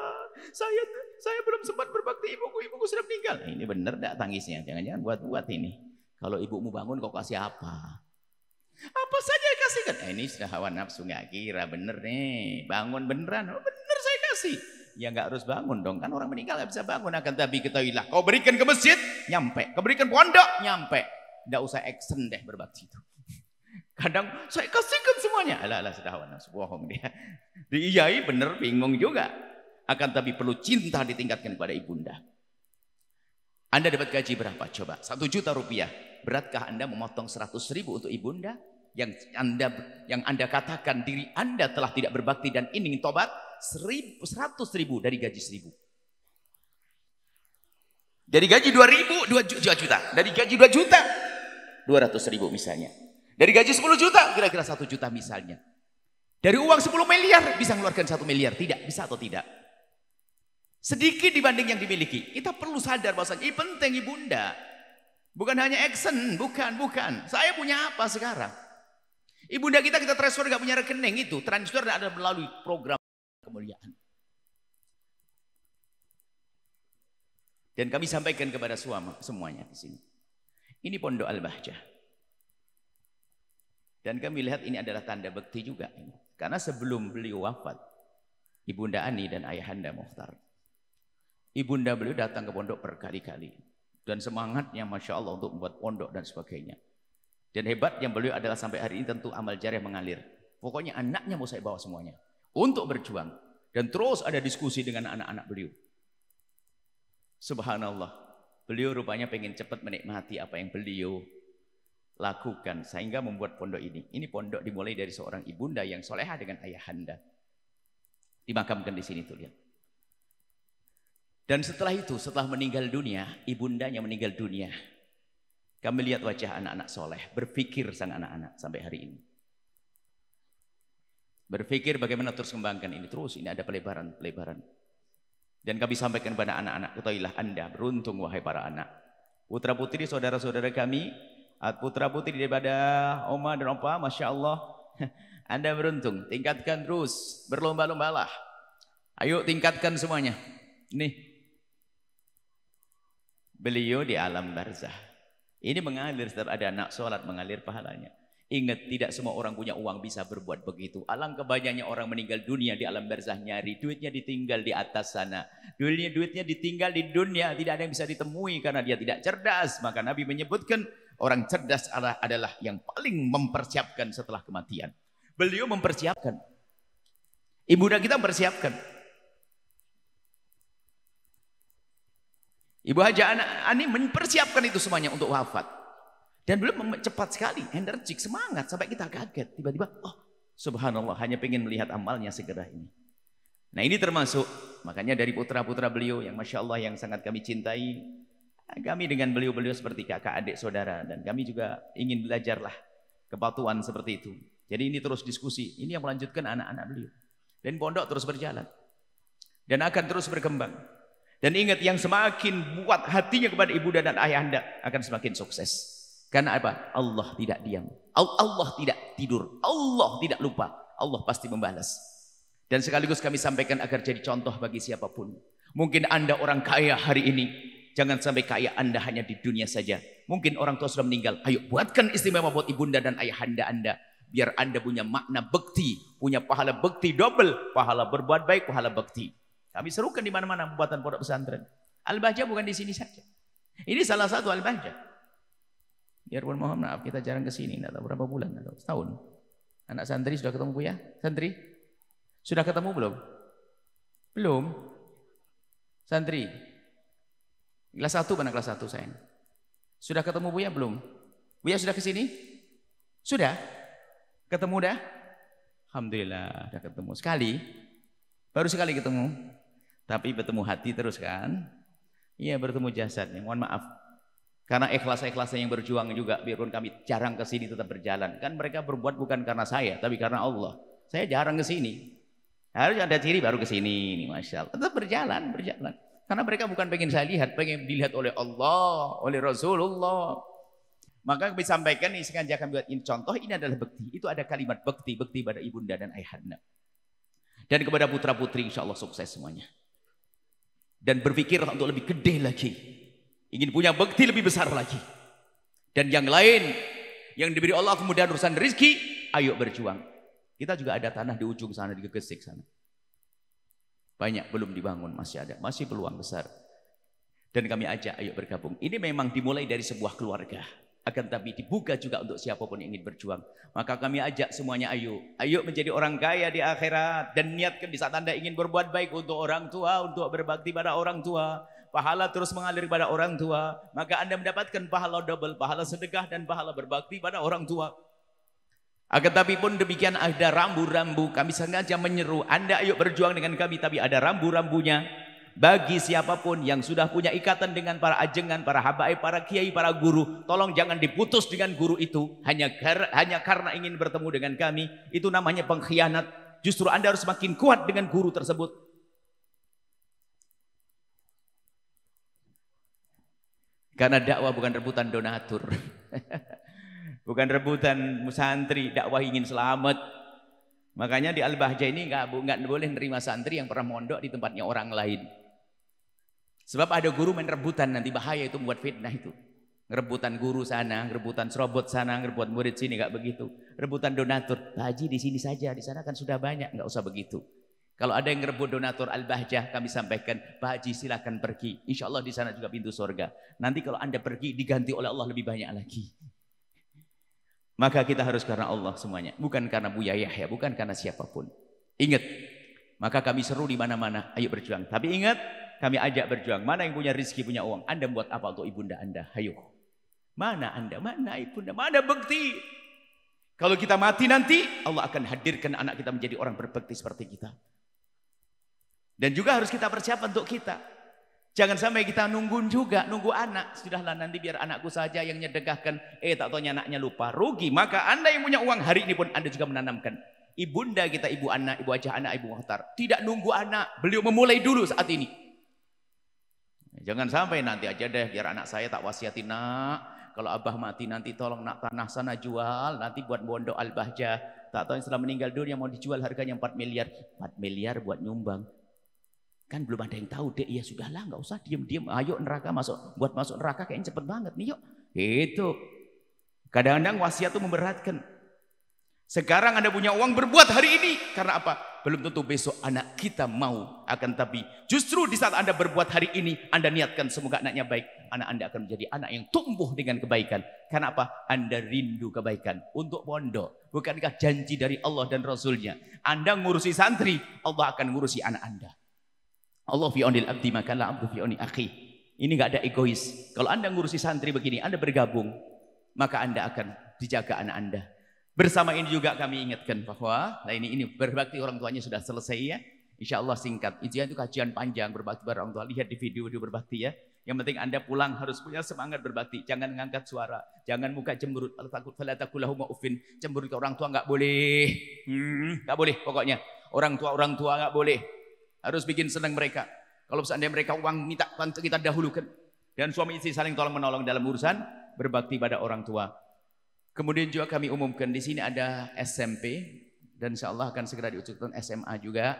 Saya saya belum sempat berbakti ibuku, ibuku sudah meninggal. Nah, ini benar tidak tangisnya? Jangan-jangan buat-buat ini. Kalau ibumu bangun kau kasih apa? Apa saja kasihkan? Eh, ini sudah hawa nafsu nggak kira bener nih. Bangun beneran. Oh, bener saya kasih. Ya nggak harus bangun dong. Kan orang meninggal nggak bisa bangun. Akan tapi ketahuilah. Kau berikan ke masjid, nyampe. Kau berikan pondok, nyampe. Nggak usah action deh berbakti itu. Kadang saya kasihkan semuanya. Alah, alah sudah hawa nafsu bohong dia. iai bener bingung juga. Akan tapi perlu cinta ditingkatkan kepada ibunda. Anda dapat gaji berapa? Coba, satu juta rupiah. Beratkah Anda memotong seratus ribu untuk ibunda? Yang Anda yang anda katakan diri Anda telah tidak berbakti dan ingin tobat, seribu, seratus ribu dari gaji seribu. Dari gaji dua ribu, dua juta. Dari gaji dua juta, dua ratus ribu misalnya. Dari gaji sepuluh juta, kira-kira satu juta misalnya. Dari uang 10 miliar, bisa mengeluarkan satu miliar. Tidak, bisa atau tidak? Sedikit dibanding yang dimiliki. Kita perlu sadar bahwa ini penting ibunda. Bukan hanya action, bukan, bukan. Saya punya apa sekarang? Ibunda kita kita transfer nggak punya rekening itu, transfer ada melalui program kemuliaan. Dan kami sampaikan kepada suami semuanya di sini. Ini pondok Al-Bahjah. Dan kami lihat ini adalah tanda bekti juga. Karena sebelum beliau wafat, Ibunda Ani dan Ayahanda Muhtar Ibunda beliau datang ke pondok berkali-kali dan semangatnya Masya Allah untuk membuat pondok dan sebagainya. Dan hebat yang beliau adalah sampai hari ini tentu amal jariah mengalir. Pokoknya anaknya mau saya bawa semuanya untuk berjuang dan terus ada diskusi dengan anak-anak beliau. Subhanallah, beliau rupanya pengen cepat menikmati apa yang beliau lakukan sehingga membuat pondok ini. Ini pondok dimulai dari seorang ibunda yang solehah dengan ayahanda. Dimakamkan di sini tuh lihat. Dan setelah itu, setelah meninggal dunia, ibundanya meninggal dunia. Kami lihat wajah anak-anak soleh, berpikir sang anak-anak sampai hari ini. Berpikir bagaimana terus kembangkan ini terus, ini ada pelebaran, pelebaran. Dan kami sampaikan kepada anak-anak, ketahuilah anda beruntung wahai para anak. Putra putri saudara-saudara kami, putra putri daripada oma dan opa, Masya Allah. Anda beruntung, tingkatkan terus, berlomba-lombalah. Ayo tingkatkan semuanya. Nih, Beliau di alam barzah. Ini mengalir, ada anak sholat mengalir pahalanya. Ingat tidak semua orang punya uang bisa berbuat begitu. Alangkah banyaknya orang meninggal dunia di alam barzah nyari. Duitnya ditinggal di atas sana. Duitnya, duitnya ditinggal di dunia. Tidak ada yang bisa ditemui karena dia tidak cerdas. Maka Nabi menyebutkan orang cerdas adalah, adalah yang paling mempersiapkan setelah kematian. Beliau mempersiapkan. Ibu dan kita mempersiapkan. Ibu Haja Ani mempersiapkan itu semuanya untuk wafat. Dan belum cepat sekali, energik, semangat sampai kita kaget. Tiba-tiba, oh subhanallah hanya ingin melihat amalnya segera ini. Nah ini termasuk, makanya dari putra-putra beliau yang Masya Allah yang sangat kami cintai. Kami dengan beliau-beliau seperti kakak adik saudara dan kami juga ingin belajarlah kepatuhan seperti itu. Jadi ini terus diskusi, ini yang melanjutkan anak-anak beliau. Dan pondok terus berjalan. Dan akan terus berkembang. Dan ingat yang semakin buat hatinya kepada ibu dan ayah anda akan semakin sukses. Karena apa? Allah tidak diam. Allah tidak tidur. Allah tidak lupa. Allah pasti membalas. Dan sekaligus kami sampaikan agar jadi contoh bagi siapapun. Mungkin anda orang kaya hari ini. Jangan sampai kaya anda hanya di dunia saja. Mungkin orang tua sudah meninggal. Ayo buatkan istimewa buat ibunda dan ayah anda. Biar anda punya makna bekti. Punya pahala bekti double. Pahala berbuat baik, pahala bekti. Kami serukan di mana-mana pembuatan pondok pesantren. Al-Bahjah bukan di sini saja. Ini salah satu Al-Bahjah. Ya Biarpun mohon maaf kita jarang ke sini, Tidak tahu berapa bulan atau setahun. Anak santri sudah ketemu Bu ya? Santri? Sudah ketemu belum? Belum. Santri. Kelas satu mana kelas satu sayang? Sudah ketemu bu ya belum? Bu ya sudah ke sini? Sudah? Ketemu dah? Alhamdulillah, sudah ketemu sekali. Baru sekali ketemu. Tapi bertemu hati terus kan? Iya bertemu jasadnya. Mohon maaf. Karena ikhlas-ikhlasnya yang berjuang juga biarpun kami jarang ke sini tetap berjalan. Kan mereka berbuat bukan karena saya tapi karena Allah. Saya jarang ke sini. Harus ada ciri baru ke sini Masya Allah. Tetap berjalan, berjalan. Karena mereka bukan pengen saya lihat, pengen dilihat oleh Allah, oleh Rasulullah. Maka kami sampaikan ini sengaja kami buat ini contoh ini adalah bekti. Itu ada kalimat bekti, bekti pada ibunda dan ayahanda. Dan kepada putra putri insya Allah sukses semuanya dan berpikir untuk lebih gede lagi. Ingin punya bekti lebih besar lagi. Dan yang lain yang diberi Allah kemudian urusan rizki, ayo berjuang. Kita juga ada tanah di ujung sana, di Gegesik sana. Banyak belum dibangun, masih ada, masih peluang besar. Dan kami ajak, ayo bergabung. Ini memang dimulai dari sebuah keluarga akan tapi dibuka juga untuk siapapun yang ingin berjuang. Maka kami ajak semuanya ayo, ayo menjadi orang kaya di akhirat dan niatkan di saat Anda ingin berbuat baik untuk orang tua, untuk berbakti pada orang tua, pahala terus mengalir pada orang tua, maka Anda mendapatkan pahala double, pahala sedekah dan pahala berbakti pada orang tua. Akan tapi pun demikian ada rambu-rambu, kami sengaja menyeru, Anda ayo berjuang dengan kami tapi ada rambu-rambunya bagi siapapun yang sudah punya ikatan dengan para ajengan, para habaib, para kiai, para guru, tolong jangan diputus dengan guru itu hanya gar, hanya karena ingin bertemu dengan kami. Itu namanya pengkhianat. Justru Anda harus makin kuat dengan guru tersebut. Karena dakwah bukan rebutan donatur. bukan rebutan santri, dakwah ingin selamat. Makanya di Al-Bahjah ini nggak boleh nerima santri yang pernah mondok di tempatnya orang lain. Sebab ada guru main rebutan nanti bahaya itu buat fitnah itu. Rebutan guru sana, rebutan serobot sana, rebutan murid sini nggak begitu. Rebutan donatur, baji Haji di sini saja, di sana kan sudah banyak, nggak usah begitu. Kalau ada yang ngerebut donatur Al-Bahjah, kami sampaikan, Pak Haji silahkan pergi. Insya Allah di sana juga pintu surga. Nanti kalau Anda pergi, diganti oleh Allah lebih banyak lagi. Maka kita harus karena Allah semuanya. Bukan karena Buya Yahya, ya, bukan karena siapapun. Ingat, maka kami seru di mana-mana, ayo berjuang. Tapi ingat, kami ajak berjuang. Mana yang punya rizki, punya uang? Anda buat apa untuk ibunda Anda? Hayo. Mana Anda? Mana ibunda? Mana bekti? Kalau kita mati nanti, Allah akan hadirkan anak kita menjadi orang berbakti seperti kita. Dan juga harus kita persiapkan untuk kita. Jangan sampai kita nungguin juga, nunggu anak. Sudahlah nanti biar anakku saja yang nyedekahkan. Eh tak tahu anaknya lupa, rugi. Maka anda yang punya uang hari ini pun anda juga menanamkan. Ibunda kita, ibu anak, ibu Aja, anak, ibu muhtar. Tidak nunggu anak, beliau memulai dulu saat ini. Jangan sampai nanti aja deh biar anak saya tak wasiatin nak. Kalau abah mati nanti tolong nak tanah sana jual, nanti buat bondo al-bahjah. Tak tahu yang setelah meninggal dunia mau dijual harganya 4 miliar. 4 miliar buat nyumbang. Kan belum ada yang tahu deh, ya lah, nggak usah diem-diem. Ayo neraka masuk, buat masuk neraka kayaknya cepet banget nih yuk. Itu. Kadang-kadang wasiat itu memberatkan. Sekarang Anda punya uang berbuat hari ini. Karena apa? Belum tentu besok anak kita mau. Akan tapi justru di saat Anda berbuat hari ini, Anda niatkan semoga anaknya baik. Anak Anda akan menjadi anak yang tumbuh dengan kebaikan. Karena apa? Anda rindu kebaikan untuk pondok. Bukankah janji dari Allah dan Rasulnya? Anda ngurusi santri, Allah akan ngurusi anak Anda. Allah fi onil abdi makalah abdu fi oni akhi. Ini nggak ada egois. Kalau Anda ngurusi santri begini, Anda bergabung, maka Anda akan dijaga anak Anda Bersama ini juga kami ingatkan bahwa nah ini ini berbakti orang tuanya sudah selesai ya. Insya Allah singkat. Itu itu kajian panjang berbakti pada orang tua. Lihat di video-video berbakti ya. Yang penting Anda pulang harus punya semangat berbakti. Jangan mengangkat suara, jangan muka cemberut. Takut ufin. Cemberut ke orang tua nggak boleh. Hmm, nggak boleh pokoknya. Orang tua orang tua nggak boleh. Harus bikin senang mereka. Kalau seandainya mereka uang minta kita dahulukan. Dan suami istri saling tolong menolong dalam urusan berbakti pada orang tua. Kemudian juga kami umumkan di sini ada SMP dan insya Allah akan segera diucapkan SMA juga.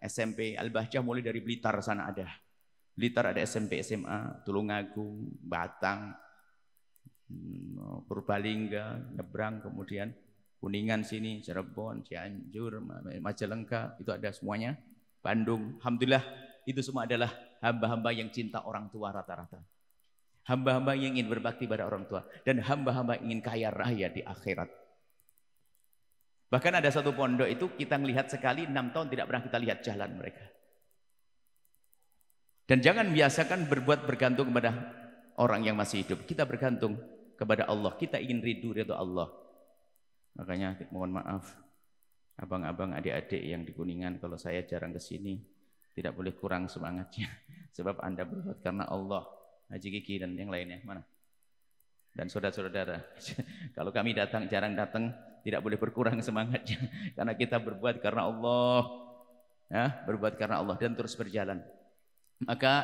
SMP Al-Bahjah mulai dari Blitar sana ada. Blitar ada SMP SMA, Tulungagung, Batang, hmm, Purbalingga, Nyebrang, kemudian Kuningan sini, Cirebon, Cianjur, Majalengka, itu ada semuanya. Bandung, Alhamdulillah itu semua adalah hamba-hamba yang cinta orang tua rata-rata. Hamba-hamba yang ingin berbakti pada orang tua. Dan hamba-hamba ingin kaya raya di akhirat. Bahkan ada satu pondok itu kita melihat sekali, enam tahun tidak pernah kita lihat jalan mereka. Dan jangan biasakan berbuat bergantung kepada orang yang masih hidup. Kita bergantung kepada Allah. Kita ingin ridu ridho Allah. Makanya mohon maaf abang-abang adik-adik yang di Kuningan kalau saya jarang ke sini tidak boleh kurang semangatnya sebab Anda berbuat karena Allah. Haji Kiki dan yang lainnya mana? Dan saudara-saudara, kalau kami datang jarang datang, tidak boleh berkurang semangatnya karena kita berbuat karena Allah, ya, berbuat karena Allah dan terus berjalan. Maka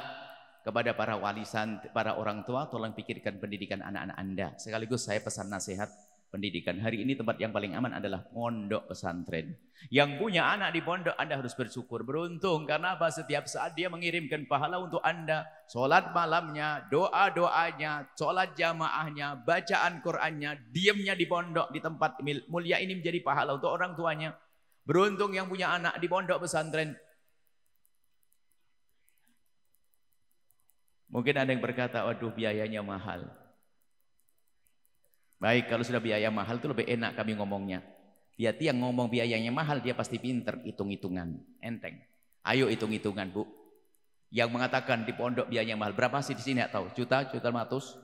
kepada para wali para orang tua tolong pikirkan pendidikan anak-anak Anda. Sekaligus saya pesan nasihat pendidikan. Hari ini tempat yang paling aman adalah pondok pesantren. Yang punya anak di pondok, Anda harus bersyukur, beruntung. Karena apa? Setiap saat dia mengirimkan pahala untuk Anda. Sholat malamnya, doa-doanya, sholat jamaahnya, bacaan Qur'annya, diamnya di pondok, di tempat mulia ini menjadi pahala untuk orang tuanya. Beruntung yang punya anak di pondok pesantren. Mungkin ada yang berkata, waduh biayanya mahal. Baik, kalau sudah biaya mahal itu lebih enak kami ngomongnya. Berarti yang ngomong biayanya mahal dia pasti pinter, hitung-hitungan, enteng. Ayo hitung-hitungan bu. Yang mengatakan di pondok biayanya mahal, berapa sih di sini tahu? Juta, juta ratus?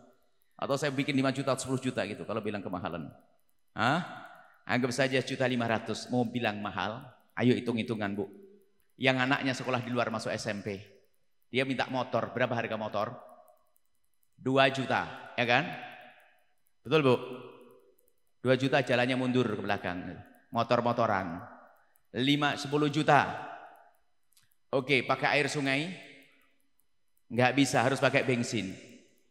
Atau saya bikin 5 juta, 10 juta gitu kalau bilang kemahalan. Hah? Anggap saja juta 500, mau bilang mahal, ayo hitung-hitungan bu. Yang anaknya sekolah di luar masuk SMP, dia minta motor, berapa harga motor? 2 juta, ya kan? Betul bu? Dua juta jalannya mundur ke belakang. Motor-motoran. Lima, sepuluh juta. Oke, pakai air sungai? Nggak bisa, harus pakai bensin.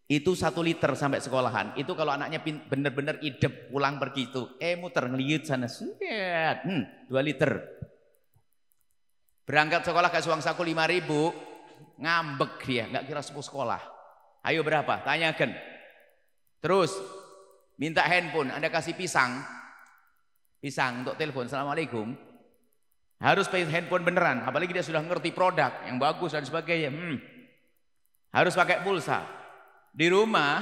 Itu satu liter sampai sekolahan. Itu kalau anaknya benar-benar idep pulang pergi itu. Eh muter, ngeliut sana. Set, hmm, 2 liter. Berangkat sekolah ke suang saku lima ribu. Ngambek dia, nggak kira sepuluh sekolah. Ayo berapa? Tanyakan. Terus Minta handphone, Anda kasih pisang. Pisang untuk telepon, Assalamualaikum. Harus pakai handphone beneran, apalagi dia sudah ngerti produk yang bagus dan sebagainya. Hmm. Harus pakai pulsa. Di rumah,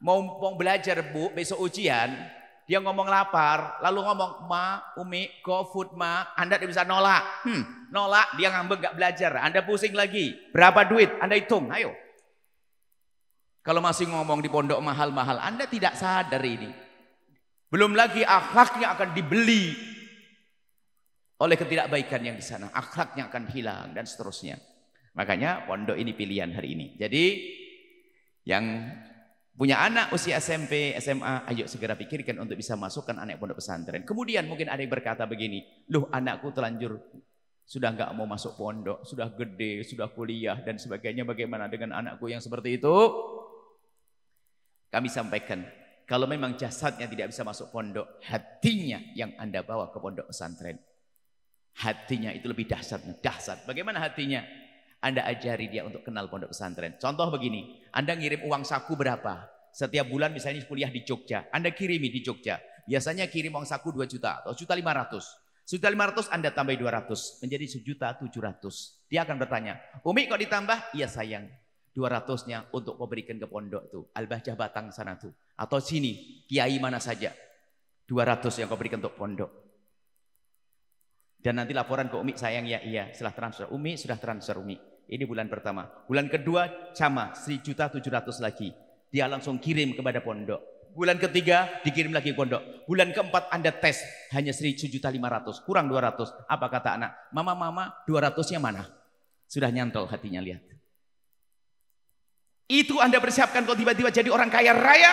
mau, mau belajar bu, besok ujian, dia ngomong lapar, lalu ngomong ma, umi, go food ma, anda tidak bisa nolak. Hmm, nolak, dia ngambek gak belajar, anda pusing lagi. Berapa duit, anda hitung, ayo. Kalau masih ngomong di pondok mahal-mahal, Anda tidak sadar ini. Belum lagi akhlaknya akan dibeli oleh ketidakbaikan yang di sana. Akhlaknya akan hilang dan seterusnya. Makanya pondok ini pilihan hari ini. Jadi yang punya anak usia SMP, SMA, ayo segera pikirkan untuk bisa masukkan anak pondok pesantren. Kemudian mungkin ada yang berkata begini, loh anakku telanjur sudah nggak mau masuk pondok, sudah gede, sudah kuliah dan sebagainya. Bagaimana dengan anakku yang seperti itu? Kami sampaikan, kalau memang jasadnya tidak bisa masuk pondok, hatinya yang Anda bawa ke pondok pesantren. Hatinya itu lebih dahsyat, dahsyat. Bagaimana hatinya? Anda ajari dia untuk kenal pondok pesantren. Contoh begini, Anda ngirim uang saku berapa? Setiap bulan misalnya kuliah di Jogja, Anda kirimi di Jogja. Biasanya kirim uang saku 2 juta atau juta 500. sudah lima ratus Anda tambah dua ratus menjadi 1.700. tujuh ratus. Dia akan bertanya, Umi kok ditambah? Iya sayang, 200-nya untuk kau berikan ke pondok itu, Al-Bahjah Batang sana tuh. Atau sini, kiai mana saja. 200 yang kau berikan untuk pondok. Dan nanti laporan ke Umi, sayang ya iya. Setelah transfer Umi, sudah transfer Umi. Ini bulan pertama. Bulan kedua sama, 1.700 lagi. Dia langsung kirim kepada pondok. Bulan ketiga dikirim lagi pondok. Bulan keempat Anda tes hanya 1.500, kurang 200. Apa kata anak? Mama-mama 200-nya mana? Sudah nyantol hatinya lihat. Itu Anda persiapkan kalau tiba-tiba jadi orang kaya raya,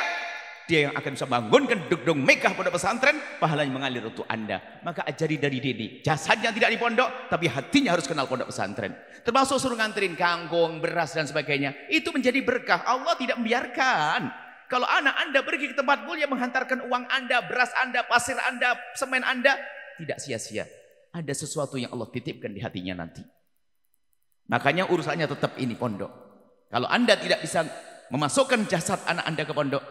dia yang akan bisa bangunkan gedung megah pondok pesantren, pahalanya mengalir untuk Anda. Maka ajari dari dini, jasanya tidak di pondok, tapi hatinya harus kenal pondok pesantren. Termasuk suruh nganterin kangkung, beras dan sebagainya. Itu menjadi berkah. Allah tidak membiarkan. Kalau anak Anda pergi ke tempat mulia menghantarkan uang Anda, beras Anda, pasir Anda, semen Anda, tidak sia-sia. Ada sesuatu yang Allah titipkan di hatinya nanti. Makanya urusannya tetap ini pondok. Kalau Anda tidak bisa memasukkan jasad anak Anda ke pondok,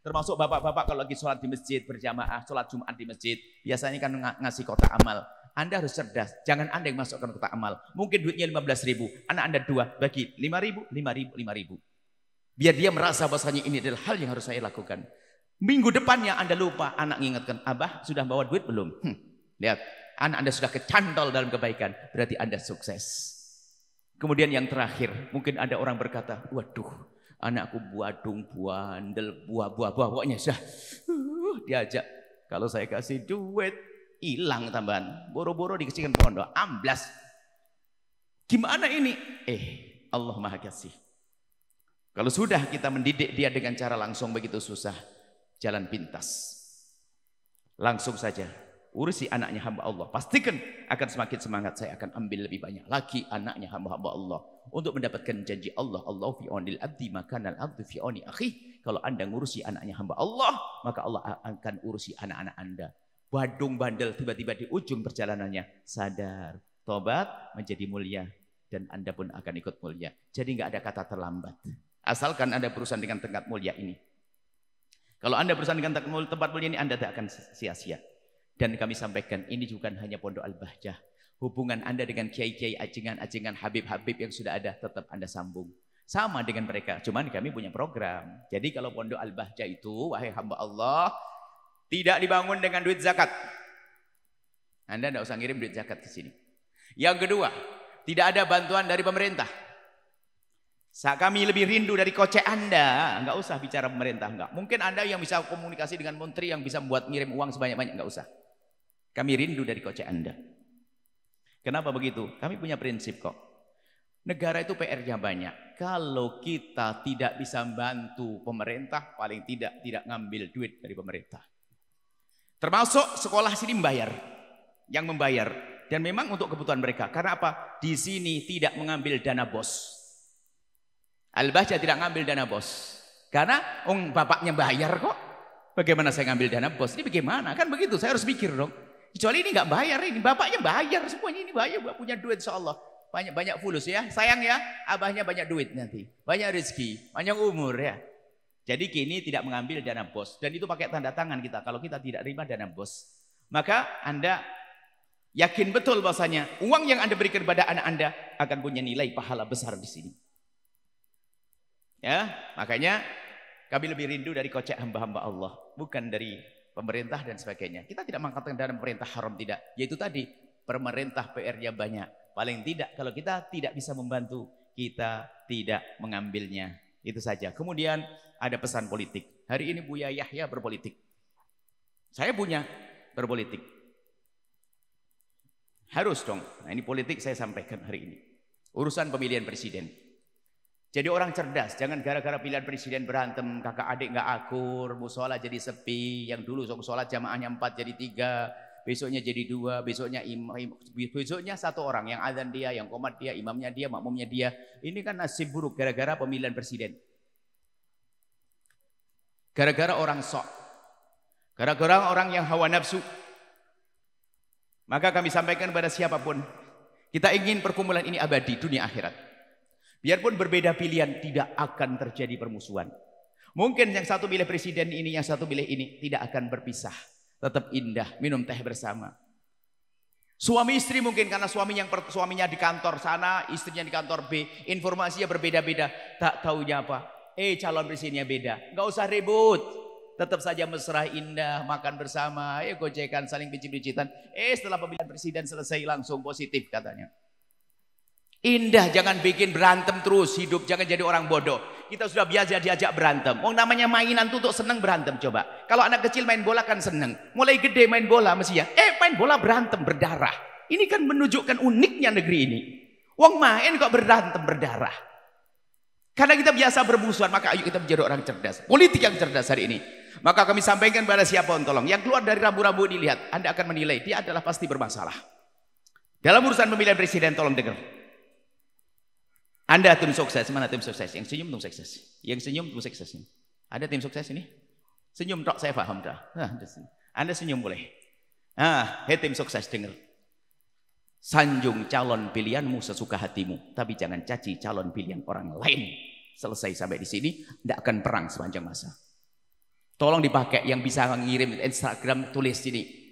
termasuk bapak-bapak kalau lagi sholat di masjid berjamaah, sholat Jumat di masjid, biasanya kan ng ngasih kotak amal. Anda harus cerdas, jangan Anda yang masukkan kotak amal. Mungkin duitnya 15 ribu, anak Anda dua, bagi 5 ribu, 5 ribu, 5 ribu. Biar dia merasa bahwasanya ini adalah hal yang harus saya lakukan. Minggu depannya Anda lupa, anak mengingatkan, Abah sudah bawa duit belum? Hm, lihat, anak Anda sudah kecantol dalam kebaikan, berarti Anda sukses. Kemudian yang terakhir, mungkin ada orang berkata, waduh, anakku buadung, buandel, buah-buah, buah, pokoknya sah. Uh, diajak, kalau saya kasih duit, hilang tambahan. Boro-boro dikasihkan pondok, amblas. Gimana ini? Eh, Allah Maha Kasih. Kalau sudah kita mendidik dia dengan cara langsung begitu susah, jalan pintas. Langsung saja urusi anaknya hamba Allah. Pastikan akan semakin semangat saya akan ambil lebih banyak lagi anaknya hamba-hamba Allah untuk mendapatkan janji Allah. Allah fi onil abdi nal abdi fi oni akhi. Kalau Anda ngurusi anaknya hamba Allah, maka Allah akan urusi anak-anak Anda. Badung bandel tiba-tiba di ujung perjalanannya sadar, tobat menjadi mulia dan Anda pun akan ikut mulia. Jadi nggak ada kata terlambat. Asalkan Anda berurusan dengan tempat mulia ini. Kalau Anda berurusan dengan tempat mulia ini Anda tidak akan sia-sia. Dan kami sampaikan ini bukan hanya Pondok Al-Bahjah. Hubungan Anda dengan kiai-kiai ajengan-ajengan Habib-Habib yang sudah ada tetap Anda sambung. Sama dengan mereka, cuman kami punya program. Jadi kalau Pondok Al-Bahjah itu, wahai hamba Allah, tidak dibangun dengan duit zakat. Anda tidak usah ngirim duit zakat ke sini. Yang kedua, tidak ada bantuan dari pemerintah. Saat kami lebih rindu dari kocek Anda, nggak usah bicara pemerintah, nggak. Mungkin Anda yang bisa komunikasi dengan menteri yang bisa buat ngirim uang sebanyak-banyak, nggak usah. Kami rindu dari kocek Anda. Kenapa begitu? Kami punya prinsip kok. Negara itu PR-nya banyak. Kalau kita tidak bisa bantu pemerintah, paling tidak tidak ngambil duit dari pemerintah. Termasuk sekolah sini membayar. Yang membayar. Dan memang untuk kebutuhan mereka. Karena apa? Di sini tidak mengambil dana bos. al tidak ngambil dana bos. Karena ong bapaknya bayar kok. Bagaimana saya ngambil dana bos? Ini bagaimana? Kan begitu, saya harus mikir dong. Kecuali ini nggak bayar ini. Bapaknya bayar semuanya ini bayar. Bapak punya duit insya Allah. Banyak-banyak fulus ya. Sayang ya, abahnya banyak duit nanti. Banyak rezeki, banyak umur ya. Jadi kini tidak mengambil dana bos. Dan itu pakai tanda tangan kita. Kalau kita tidak terima dana bos. Maka Anda yakin betul bahasanya uang yang Anda berikan kepada anak Anda akan punya nilai pahala besar di sini. Ya, makanya kami lebih rindu dari kocek hamba-hamba Allah, bukan dari pemerintah dan sebagainya. Kita tidak mengatakan dana pemerintah haram tidak. Yaitu tadi pemerintah PR-nya banyak. Paling tidak kalau kita tidak bisa membantu, kita tidak mengambilnya. Itu saja. Kemudian ada pesan politik. Hari ini Buya Yahya berpolitik. Saya punya berpolitik. Harus dong. Nah ini politik saya sampaikan hari ini. Urusan pemilihan presiden. Jadi orang cerdas, jangan gara-gara pilihan presiden berantem, kakak adik nggak akur, musola jadi sepi, yang dulu sholat jamaahnya empat jadi tiga, besoknya jadi dua, besoknya imam, besoknya satu orang yang azan dia, yang komat dia, imamnya dia, makmumnya dia. Ini kan nasib buruk gara-gara pemilihan presiden. Gara-gara orang sok. Gara-gara orang yang hawa nafsu. Maka kami sampaikan kepada siapapun, kita ingin perkumpulan ini abadi dunia akhirat. Biarpun berbeda pilihan tidak akan terjadi permusuhan. Mungkin yang satu pilih presiden ini, yang satu pilih ini. Tidak akan berpisah. Tetap indah, minum teh bersama. Suami istri mungkin karena suami yang suaminya di kantor sana, istrinya di kantor B. Informasinya berbeda-beda. Tak tahunya apa. Eh calon presidennya beda. nggak usah ribut. Tetap saja mesra indah, makan bersama. Eh gocekan, saling picit-picitan. Eh setelah pemilihan presiden selesai langsung positif katanya. Indah, jangan bikin berantem terus hidup, jangan jadi orang bodoh. Kita sudah biasa diajak berantem. oh, namanya mainan tuh untuk seneng berantem coba. Kalau anak kecil main bola kan seneng. Mulai gede main bola ya. Eh main bola berantem berdarah. Ini kan menunjukkan uniknya negeri ini. Wong main kok berantem berdarah. Karena kita biasa bermusuhan, maka ayo kita menjadi orang cerdas. Politik yang cerdas hari ini. Maka kami sampaikan pada siapa pun tolong. Yang keluar dari rambu-rambu dilihat, Anda akan menilai, dia adalah pasti bermasalah. Dalam urusan pemilihan presiden tolong dengar. Anda tim sukses, mana tim sukses? Yang senyum tim sukses. Yang senyum tim sukses. Ada tim sukses ini? Senyum tok saya paham dah. Nah, anda senyum boleh. Ah, hei tim sukses dengar. Sanjung calon pilihanmu sesuka hatimu, tapi jangan caci calon pilihan orang lain. Selesai sampai di sini, tidak akan perang sepanjang masa. Tolong dipakai yang bisa ngirim Instagram tulis sini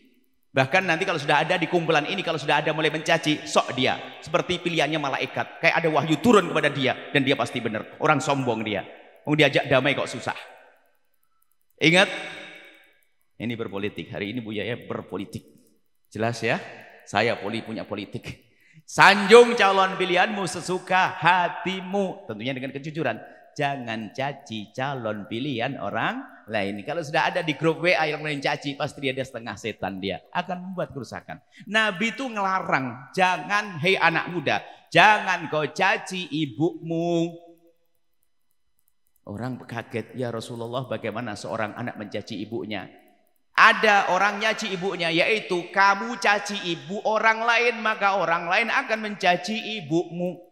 Bahkan nanti kalau sudah ada di kumpulan ini, kalau sudah ada mulai mencaci, sok dia. Seperti pilihannya malaikat. Kayak ada wahyu turun kepada dia. Dan dia pasti benar. Orang sombong dia. Mau diajak damai kok susah. Ingat, ini berpolitik. Hari ini Bu Yaya berpolitik. Jelas ya? Saya poli punya politik. Sanjung calon pilihanmu sesuka hatimu. Tentunya dengan kejujuran. Jangan caci calon pilihan orang Nah ini kalau sudah ada di grup WA yang caci pasti dia ada setengah setan dia akan membuat kerusakan. Nabi itu ngelarang jangan hei anak muda jangan kau caci ibumu. Orang kaget ya Rasulullah bagaimana seorang anak mencaci ibunya. Ada orang nyaci ibunya yaitu kamu caci ibu orang lain maka orang lain akan mencaci ibumu.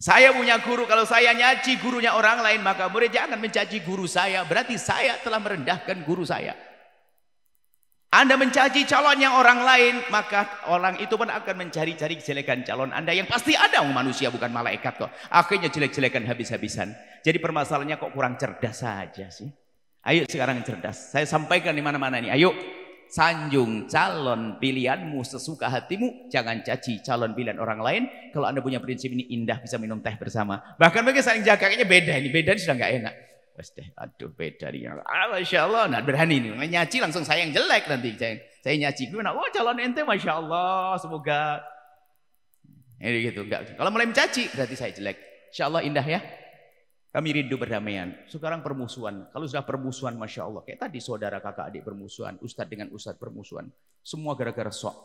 Saya punya guru, kalau saya nyaci gurunya orang lain, maka murid jangan mencaci guru saya. Berarti saya telah merendahkan guru saya. Anda mencaci calon yang orang lain, maka orang itu pun akan mencari-cari kejelekan calon Anda yang pasti ada um, manusia bukan malaikat kok. Akhirnya jelek-jelekan habis-habisan. Jadi permasalahannya kok kurang cerdas saja sih. Ayo sekarang cerdas. Saya sampaikan di mana-mana nih. Ayo sanjung calon pilihanmu sesuka hatimu jangan caci calon pilihan orang lain kalau anda punya prinsip ini indah bisa minum teh bersama bahkan bagi saling jaga kayaknya beda ini beda ini sudah nggak enak Terus aduh beda ini. Ah, Masya Allah, nah berani nih. Nyaci langsung saya yang jelek nanti. Saya, saya nyaci, gimana? Oh calon ente Masya Allah, semoga. Ini gitu, enggak. Kalau mulai mencaci, berarti saya jelek. Insya Allah indah ya. Kami rindu perdamaian. Sekarang permusuhan. Kalau sudah permusuhan, Masya Allah. Kayak tadi saudara kakak adik permusuhan. Ustadz dengan ustadz permusuhan. Semua gara-gara sok.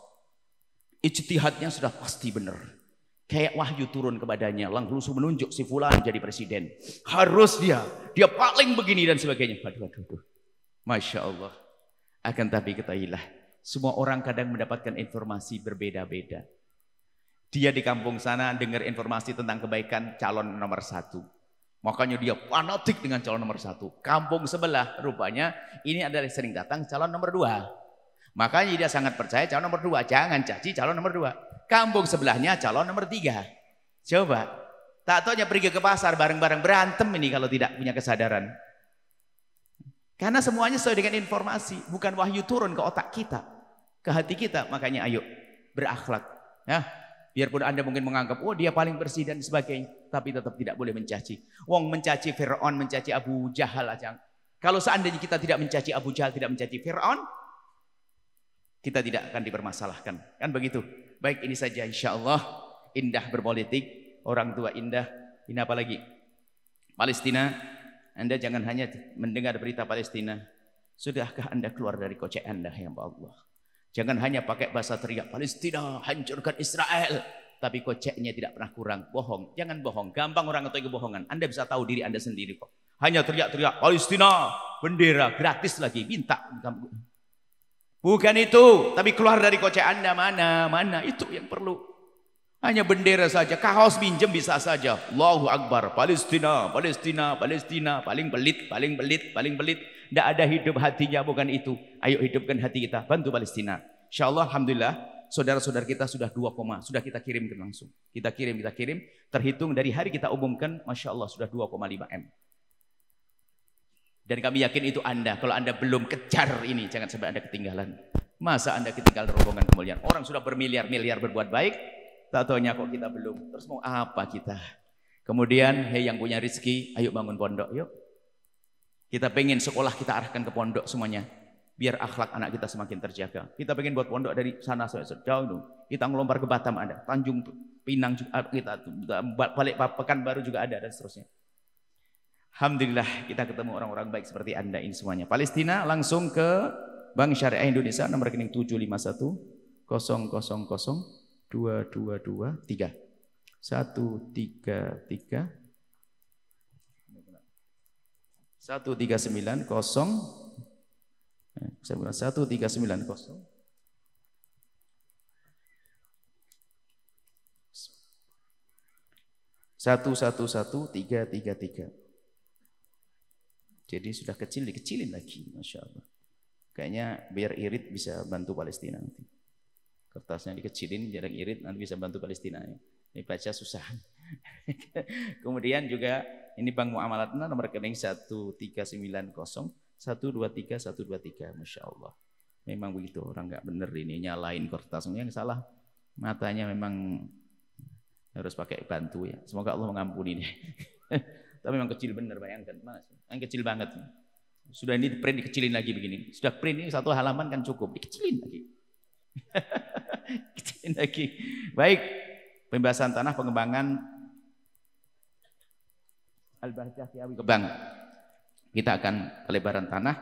Ijtihadnya sudah pasti benar. Kayak wahyu turun kepadanya. Langsung menunjuk si Fulan jadi presiden. Harus dia. Dia paling begini dan sebagainya. Aduh, aduh, aduh. Masya Allah. Akan tapi ketahilah. Semua orang kadang mendapatkan informasi berbeda-beda. Dia di kampung sana dengar informasi tentang kebaikan calon nomor satu Makanya dia fanatik dengan calon nomor satu. Kampung sebelah rupanya ini adalah sering datang calon nomor dua. Makanya dia sangat percaya calon nomor dua. Jangan caci calon nomor dua. Kampung sebelahnya calon nomor tiga. Coba. Tak tanya pergi ke pasar bareng-bareng berantem ini kalau tidak punya kesadaran. Karena semuanya sesuai dengan informasi. Bukan wahyu turun ke otak kita. Ke hati kita. Makanya ayo berakhlak. Ya. Biarpun Anda mungkin menganggap, oh dia paling bersih dan sebagainya. Tapi tetap tidak boleh mencaci. Wong mencaci Fir'aun, mencaci Abu Jahal aja. Kalau seandainya kita tidak mencaci Abu Jahal, tidak mencaci Fir'aun, kita tidak akan dipermasalahkan. Kan begitu. Baik ini saja insya Allah. Indah berpolitik, orang tua indah. Ini apa lagi? Palestina, Anda jangan hanya mendengar berita Palestina. Sudahkah Anda keluar dari kocek Anda ya Allah? Jangan hanya pakai bahasa teriak Palestina, hancurkan Israel. Tapi koceknya tidak pernah kurang. Bohong. Jangan bohong. Gampang orang ngetahui kebohongan. Anda bisa tahu diri Anda sendiri kok. Hanya teriak-teriak Palestina, bendera gratis lagi. Minta. Bukan itu. Tapi keluar dari kocek Anda mana, mana. Itu yang perlu. Hanya bendera saja, kaos minjem bisa saja. Allahu Akbar, Palestina, Palestina, Palestina, paling pelit, paling pelit, paling pelit. Tidak ada hidup hatinya bukan itu. Ayo hidupkan hati kita, bantu Palestina. Insya Allah, Alhamdulillah, saudara-saudara kita sudah 2, sudah kita kirim langsung. Kita kirim, kita kirim. Terhitung dari hari kita umumkan, Masya Allah sudah 2,5 M. Dan kami yakin itu Anda. Kalau Anda belum kejar ini, jangan sampai Anda ketinggalan. Masa Anda ketinggalan rombongan kemuliaan? Orang sudah bermiliar-miliar berbuat baik, Tak tahunya kok kita belum. Terus mau apa kita? Kemudian, hei yang punya rezeki, ayo bangun pondok, yuk. Kita pengen sekolah kita arahkan ke pondok semuanya. Biar akhlak anak kita semakin terjaga. Kita pengen buat pondok dari sana sejauh itu. Kita ngelompar ke Batam ada, Tanjung Pinang juga kita balik pekan baru juga ada dan seterusnya. Alhamdulillah kita ketemu orang-orang baik seperti Anda ini semuanya. Palestina langsung ke Bank Syariah Indonesia nomor rekening 751 000 dua, dua, dua, tiga. Satu, tiga, tiga. Satu, tiga, sembilan, kosong. Eh, satu, tiga, sembilan, kosong. Satu, satu, satu, tiga, tiga, tiga. Jadi sudah kecil, dikecilin lagi. Masya Allah. Kayaknya biar irit bisa bantu Palestina nanti kertasnya dikecilin jarang irit nanti bisa bantu Palestina ya. Ini baca susah. Kemudian juga ini bank Muamalatna nomor rekening dua tiga. Masya Allah. Memang begitu orang nggak bener ini nyalain kertas yang salah matanya memang harus pakai bantu ya. Semoga Allah mengampuni ini. Tapi memang kecil bener bayangkan mas, yang kecil banget. Sudah ini print dikecilin lagi begini. Sudah print ini satu halaman kan cukup dikecilin lagi. kecilin lagi. Baik, pembebasan tanah pengembangan Al-Bahjah Kebang. Kita akan pelebaran tanah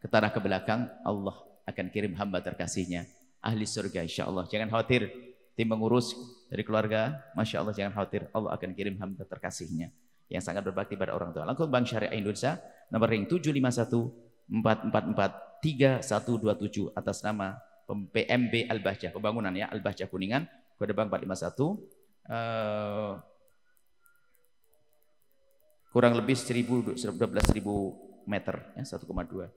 ke tanah ke belakang Allah akan kirim hamba terkasihnya ahli surga insya Allah. Jangan khawatir tim mengurus dari keluarga, masya Allah jangan khawatir Allah akan kirim hamba terkasihnya yang sangat berbakti pada orang tua. Langsung Bank Syariah Indonesia nomor ring 751 444 3127 atas nama PMB Al-Bahjah, pembangunan ya, Al-Bahjah Kuningan, kode bank 451. Uh, eh, kurang lebih 12.000 meter ya 1,2.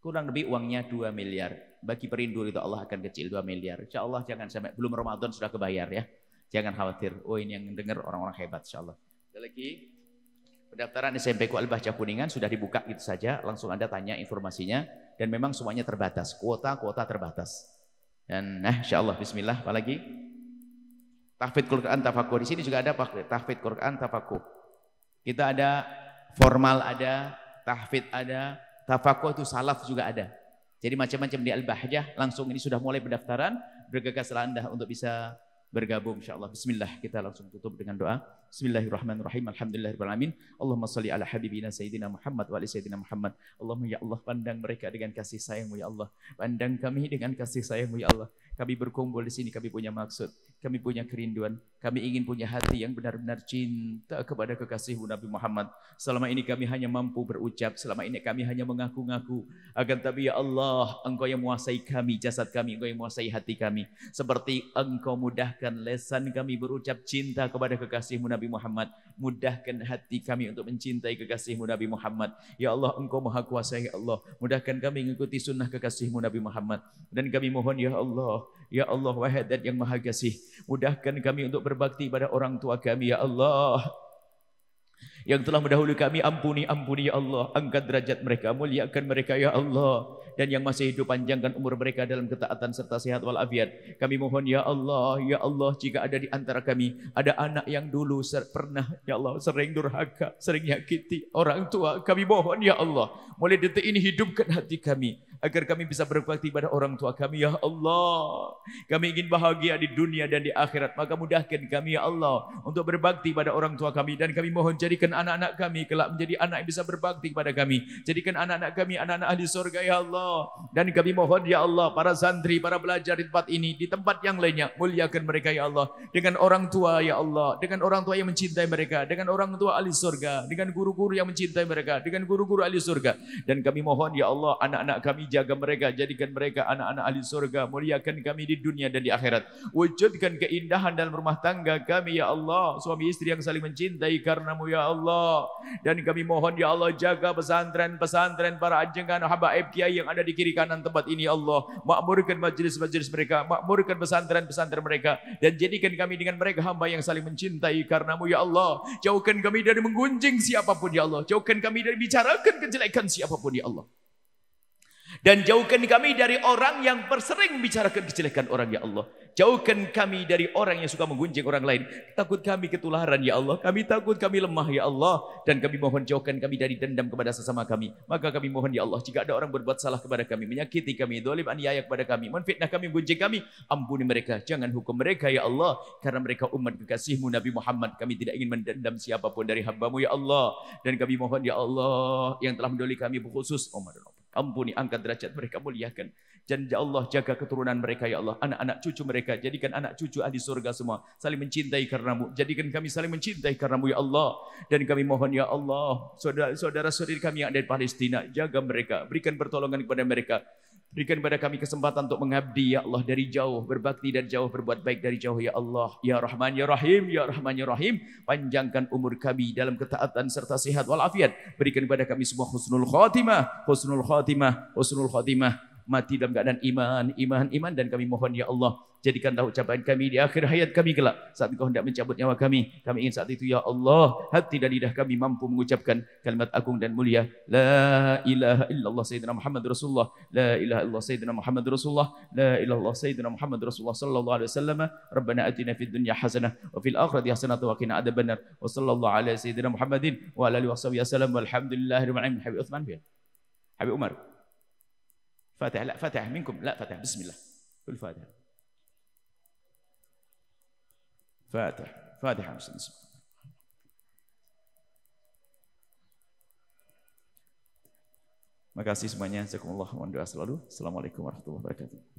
Kurang lebih uangnya 2 miliar. Bagi perindu itu Allah akan kecil 2 miliar. Insya Allah jangan sampai belum Ramadan sudah kebayar ya. Jangan khawatir. Oh ini yang dengar orang-orang hebat insya Allah. Ada lagi pendaftaran SMP Ku Al-Bahjah Kuningan sudah dibuka gitu saja. Langsung Anda tanya informasinya dan memang semuanya terbatas. Kuota-kuota terbatas. Dan nah insyaallah bismillah apalagi tahfidz Quran tafakur di sini juga ada tahfidz Quran tafakur. Kita ada formal ada, tahfidz ada, tafakur itu salaf juga ada. Jadi macam-macam di Al-Bahjah langsung ini sudah mulai pendaftaran bergegas anda untuk bisa bergabung insyaallah bismillah kita langsung tutup dengan doa bismillahirrahmanirrahim alhamdulillahirabbil alamin allahumma salli ala habibina sayidina muhammad wa ali sayidina muhammad allahumma ya allah pandang mereka dengan kasih sayang ya allah pandang kami dengan kasih sayang ya allah kami berkumpul di sini kami punya maksud kami punya kerinduan, kami ingin punya hati yang benar-benar cinta kepada kekasihmu Nabi Muhammad. Selama ini kami hanya mampu berucap, selama ini kami hanya mengaku-ngaku. Akan tapi ya Allah, Engkau yang menguasai kami, jasad kami, Engkau yang menguasai hati kami. Seperti Engkau mudahkan lesan kami berucap cinta kepada kekasihmu Nabi Muhammad. Mudahkan hati kami untuk mencintai kekasihmu Nabi Muhammad. Ya Allah, Engkau maha kuasa ya Allah. Mudahkan kami mengikuti sunnah kekasihmu Nabi Muhammad. Dan kami mohon ya Allah, ya Allah wahadat yang maha kasih. Mudahkan kami untuk berbakti pada orang tua kami ya Allah. Yang telah mendahului kami ampuni, ampuni ya Allah. Angkat derajat mereka, muliakan mereka ya Allah dan yang masih hidup panjangkan umur mereka dalam ketaatan serta sehat walafiat. Kami mohon ya Allah, ya Allah jika ada di antara kami ada anak yang dulu pernah ya Allah sering durhaka, sering nyakiti orang tua, kami mohon ya Allah, mulai detik ini hidupkan hati kami agar kami bisa berbakti pada orang tua kami ya Allah. Kami ingin bahagia di dunia dan di akhirat, maka mudahkan kami ya Allah untuk berbakti pada orang tua kami dan kami mohon jadikan anak-anak kami kelak menjadi anak yang bisa berbakti kepada kami. Jadikan anak-anak kami anak-anak ahli surga ya Allah. Allah dan kami mohon ya Allah para santri, para belajar di tempat ini, di tempat yang lainnya muliakan mereka ya Allah dengan orang tua ya Allah, dengan orang tua yang mencintai mereka, dengan orang tua ahli surga, dengan guru-guru yang mencintai mereka, dengan guru-guru ahli surga dan kami mohon ya Allah anak-anak kami jaga mereka, jadikan mereka anak-anak ahli surga, muliakan kami di dunia dan di akhirat. Wujudkan keindahan dalam rumah tangga kami ya Allah, suami istri yang saling mencintai karenamu ya Allah dan kami mohon ya Allah jaga pesantren-pesantren para ajengan habaib kiai yang ada di kiri kanan tempat ini Allah. Makmurkan majlis-majlis mereka. Makmurkan pesantren-pesantren mereka. Dan jadikan kami dengan mereka hamba yang saling mencintai karenamu ya Allah. Jauhkan kami dari menggunjing siapapun ya Allah. Jauhkan kami dari bicarakan kejelekan siapapun ya Allah. Dan jauhkan kami dari orang yang persering bicarakan kejelekan orang ya Allah. Jauhkan kami dari orang yang suka menggunjing orang lain. Takut kami ketularan ya Allah. Kami takut kami lemah ya Allah. Dan kami mohon jauhkan kami dari dendam kepada sesama kami. Maka kami mohon ya Allah jika ada orang berbuat salah kepada kami. Menyakiti kami. Dolim aniaya kepada kami. Menfitnah kami, menggunjing kami. Ampuni mereka. Jangan hukum mereka ya Allah. Karena mereka umat kekasihmu Nabi Muhammad. Kami tidak ingin mendendam siapapun dari hambamu ya Allah. Dan kami mohon ya Allah yang telah mendoli kami khusus. Umar dan Ampuni angkat derajat mereka muliakan. Dan ya Allah jaga keturunan mereka ya Allah. Anak-anak cucu mereka. Jadikan anak cucu ahli surga semua. Saling mencintai karenamu. Jadikan kami saling mencintai karenamu ya Allah. Dan kami mohon ya Allah. Saudara-saudara kami yang ada di Palestina. Jaga mereka. Berikan pertolongan kepada mereka. Berikan kepada kami kesempatan untuk mengabdi ya Allah dari jauh, berbakti dari jauh, berbuat baik dari jauh ya Allah. Ya Rahman ya Rahim, ya Rahman ya Rahim, panjangkan umur kami dalam ketaatan serta sehat walafiat. Berikan kepada kami semua husnul khotimah, husnul khotimah, husnul khotimah mati dalam keadaan iman, iman, iman dan kami mohon ya Allah jadikanlah ucapan kami di akhir hayat kami kelak saat Engkau hendak mencabut nyawa kami. Kami ingin saat itu ya Allah hati dan lidah kami mampu mengucapkan kalimat agung dan mulia la ilaha illallah sayyidina Muhammad Rasulullah la ilaha illallah sayyidina Muhammad Rasulullah la ilaha illallah sayyidina Muhammad Rasulullah sallallahu alaihi wasallam Rabbana atina fid dunya hasanah wa fil akhirati hasanah wa qina adzabannar wa sallallahu alaihi sayyidina Muhammadin wa ala alihi washabihi wasallam walhamdulillahi rabbil alamin Habib Utsman bin Habib Umar فاتح لا فاتح منكم لا فاتح بسم الله كل فاتح فاتح فاتحة مسلم Terima kasih semuanya. Jazakumullah. Mohon doa selalu. Assalamualaikum warahmatullahi wabarakatuh.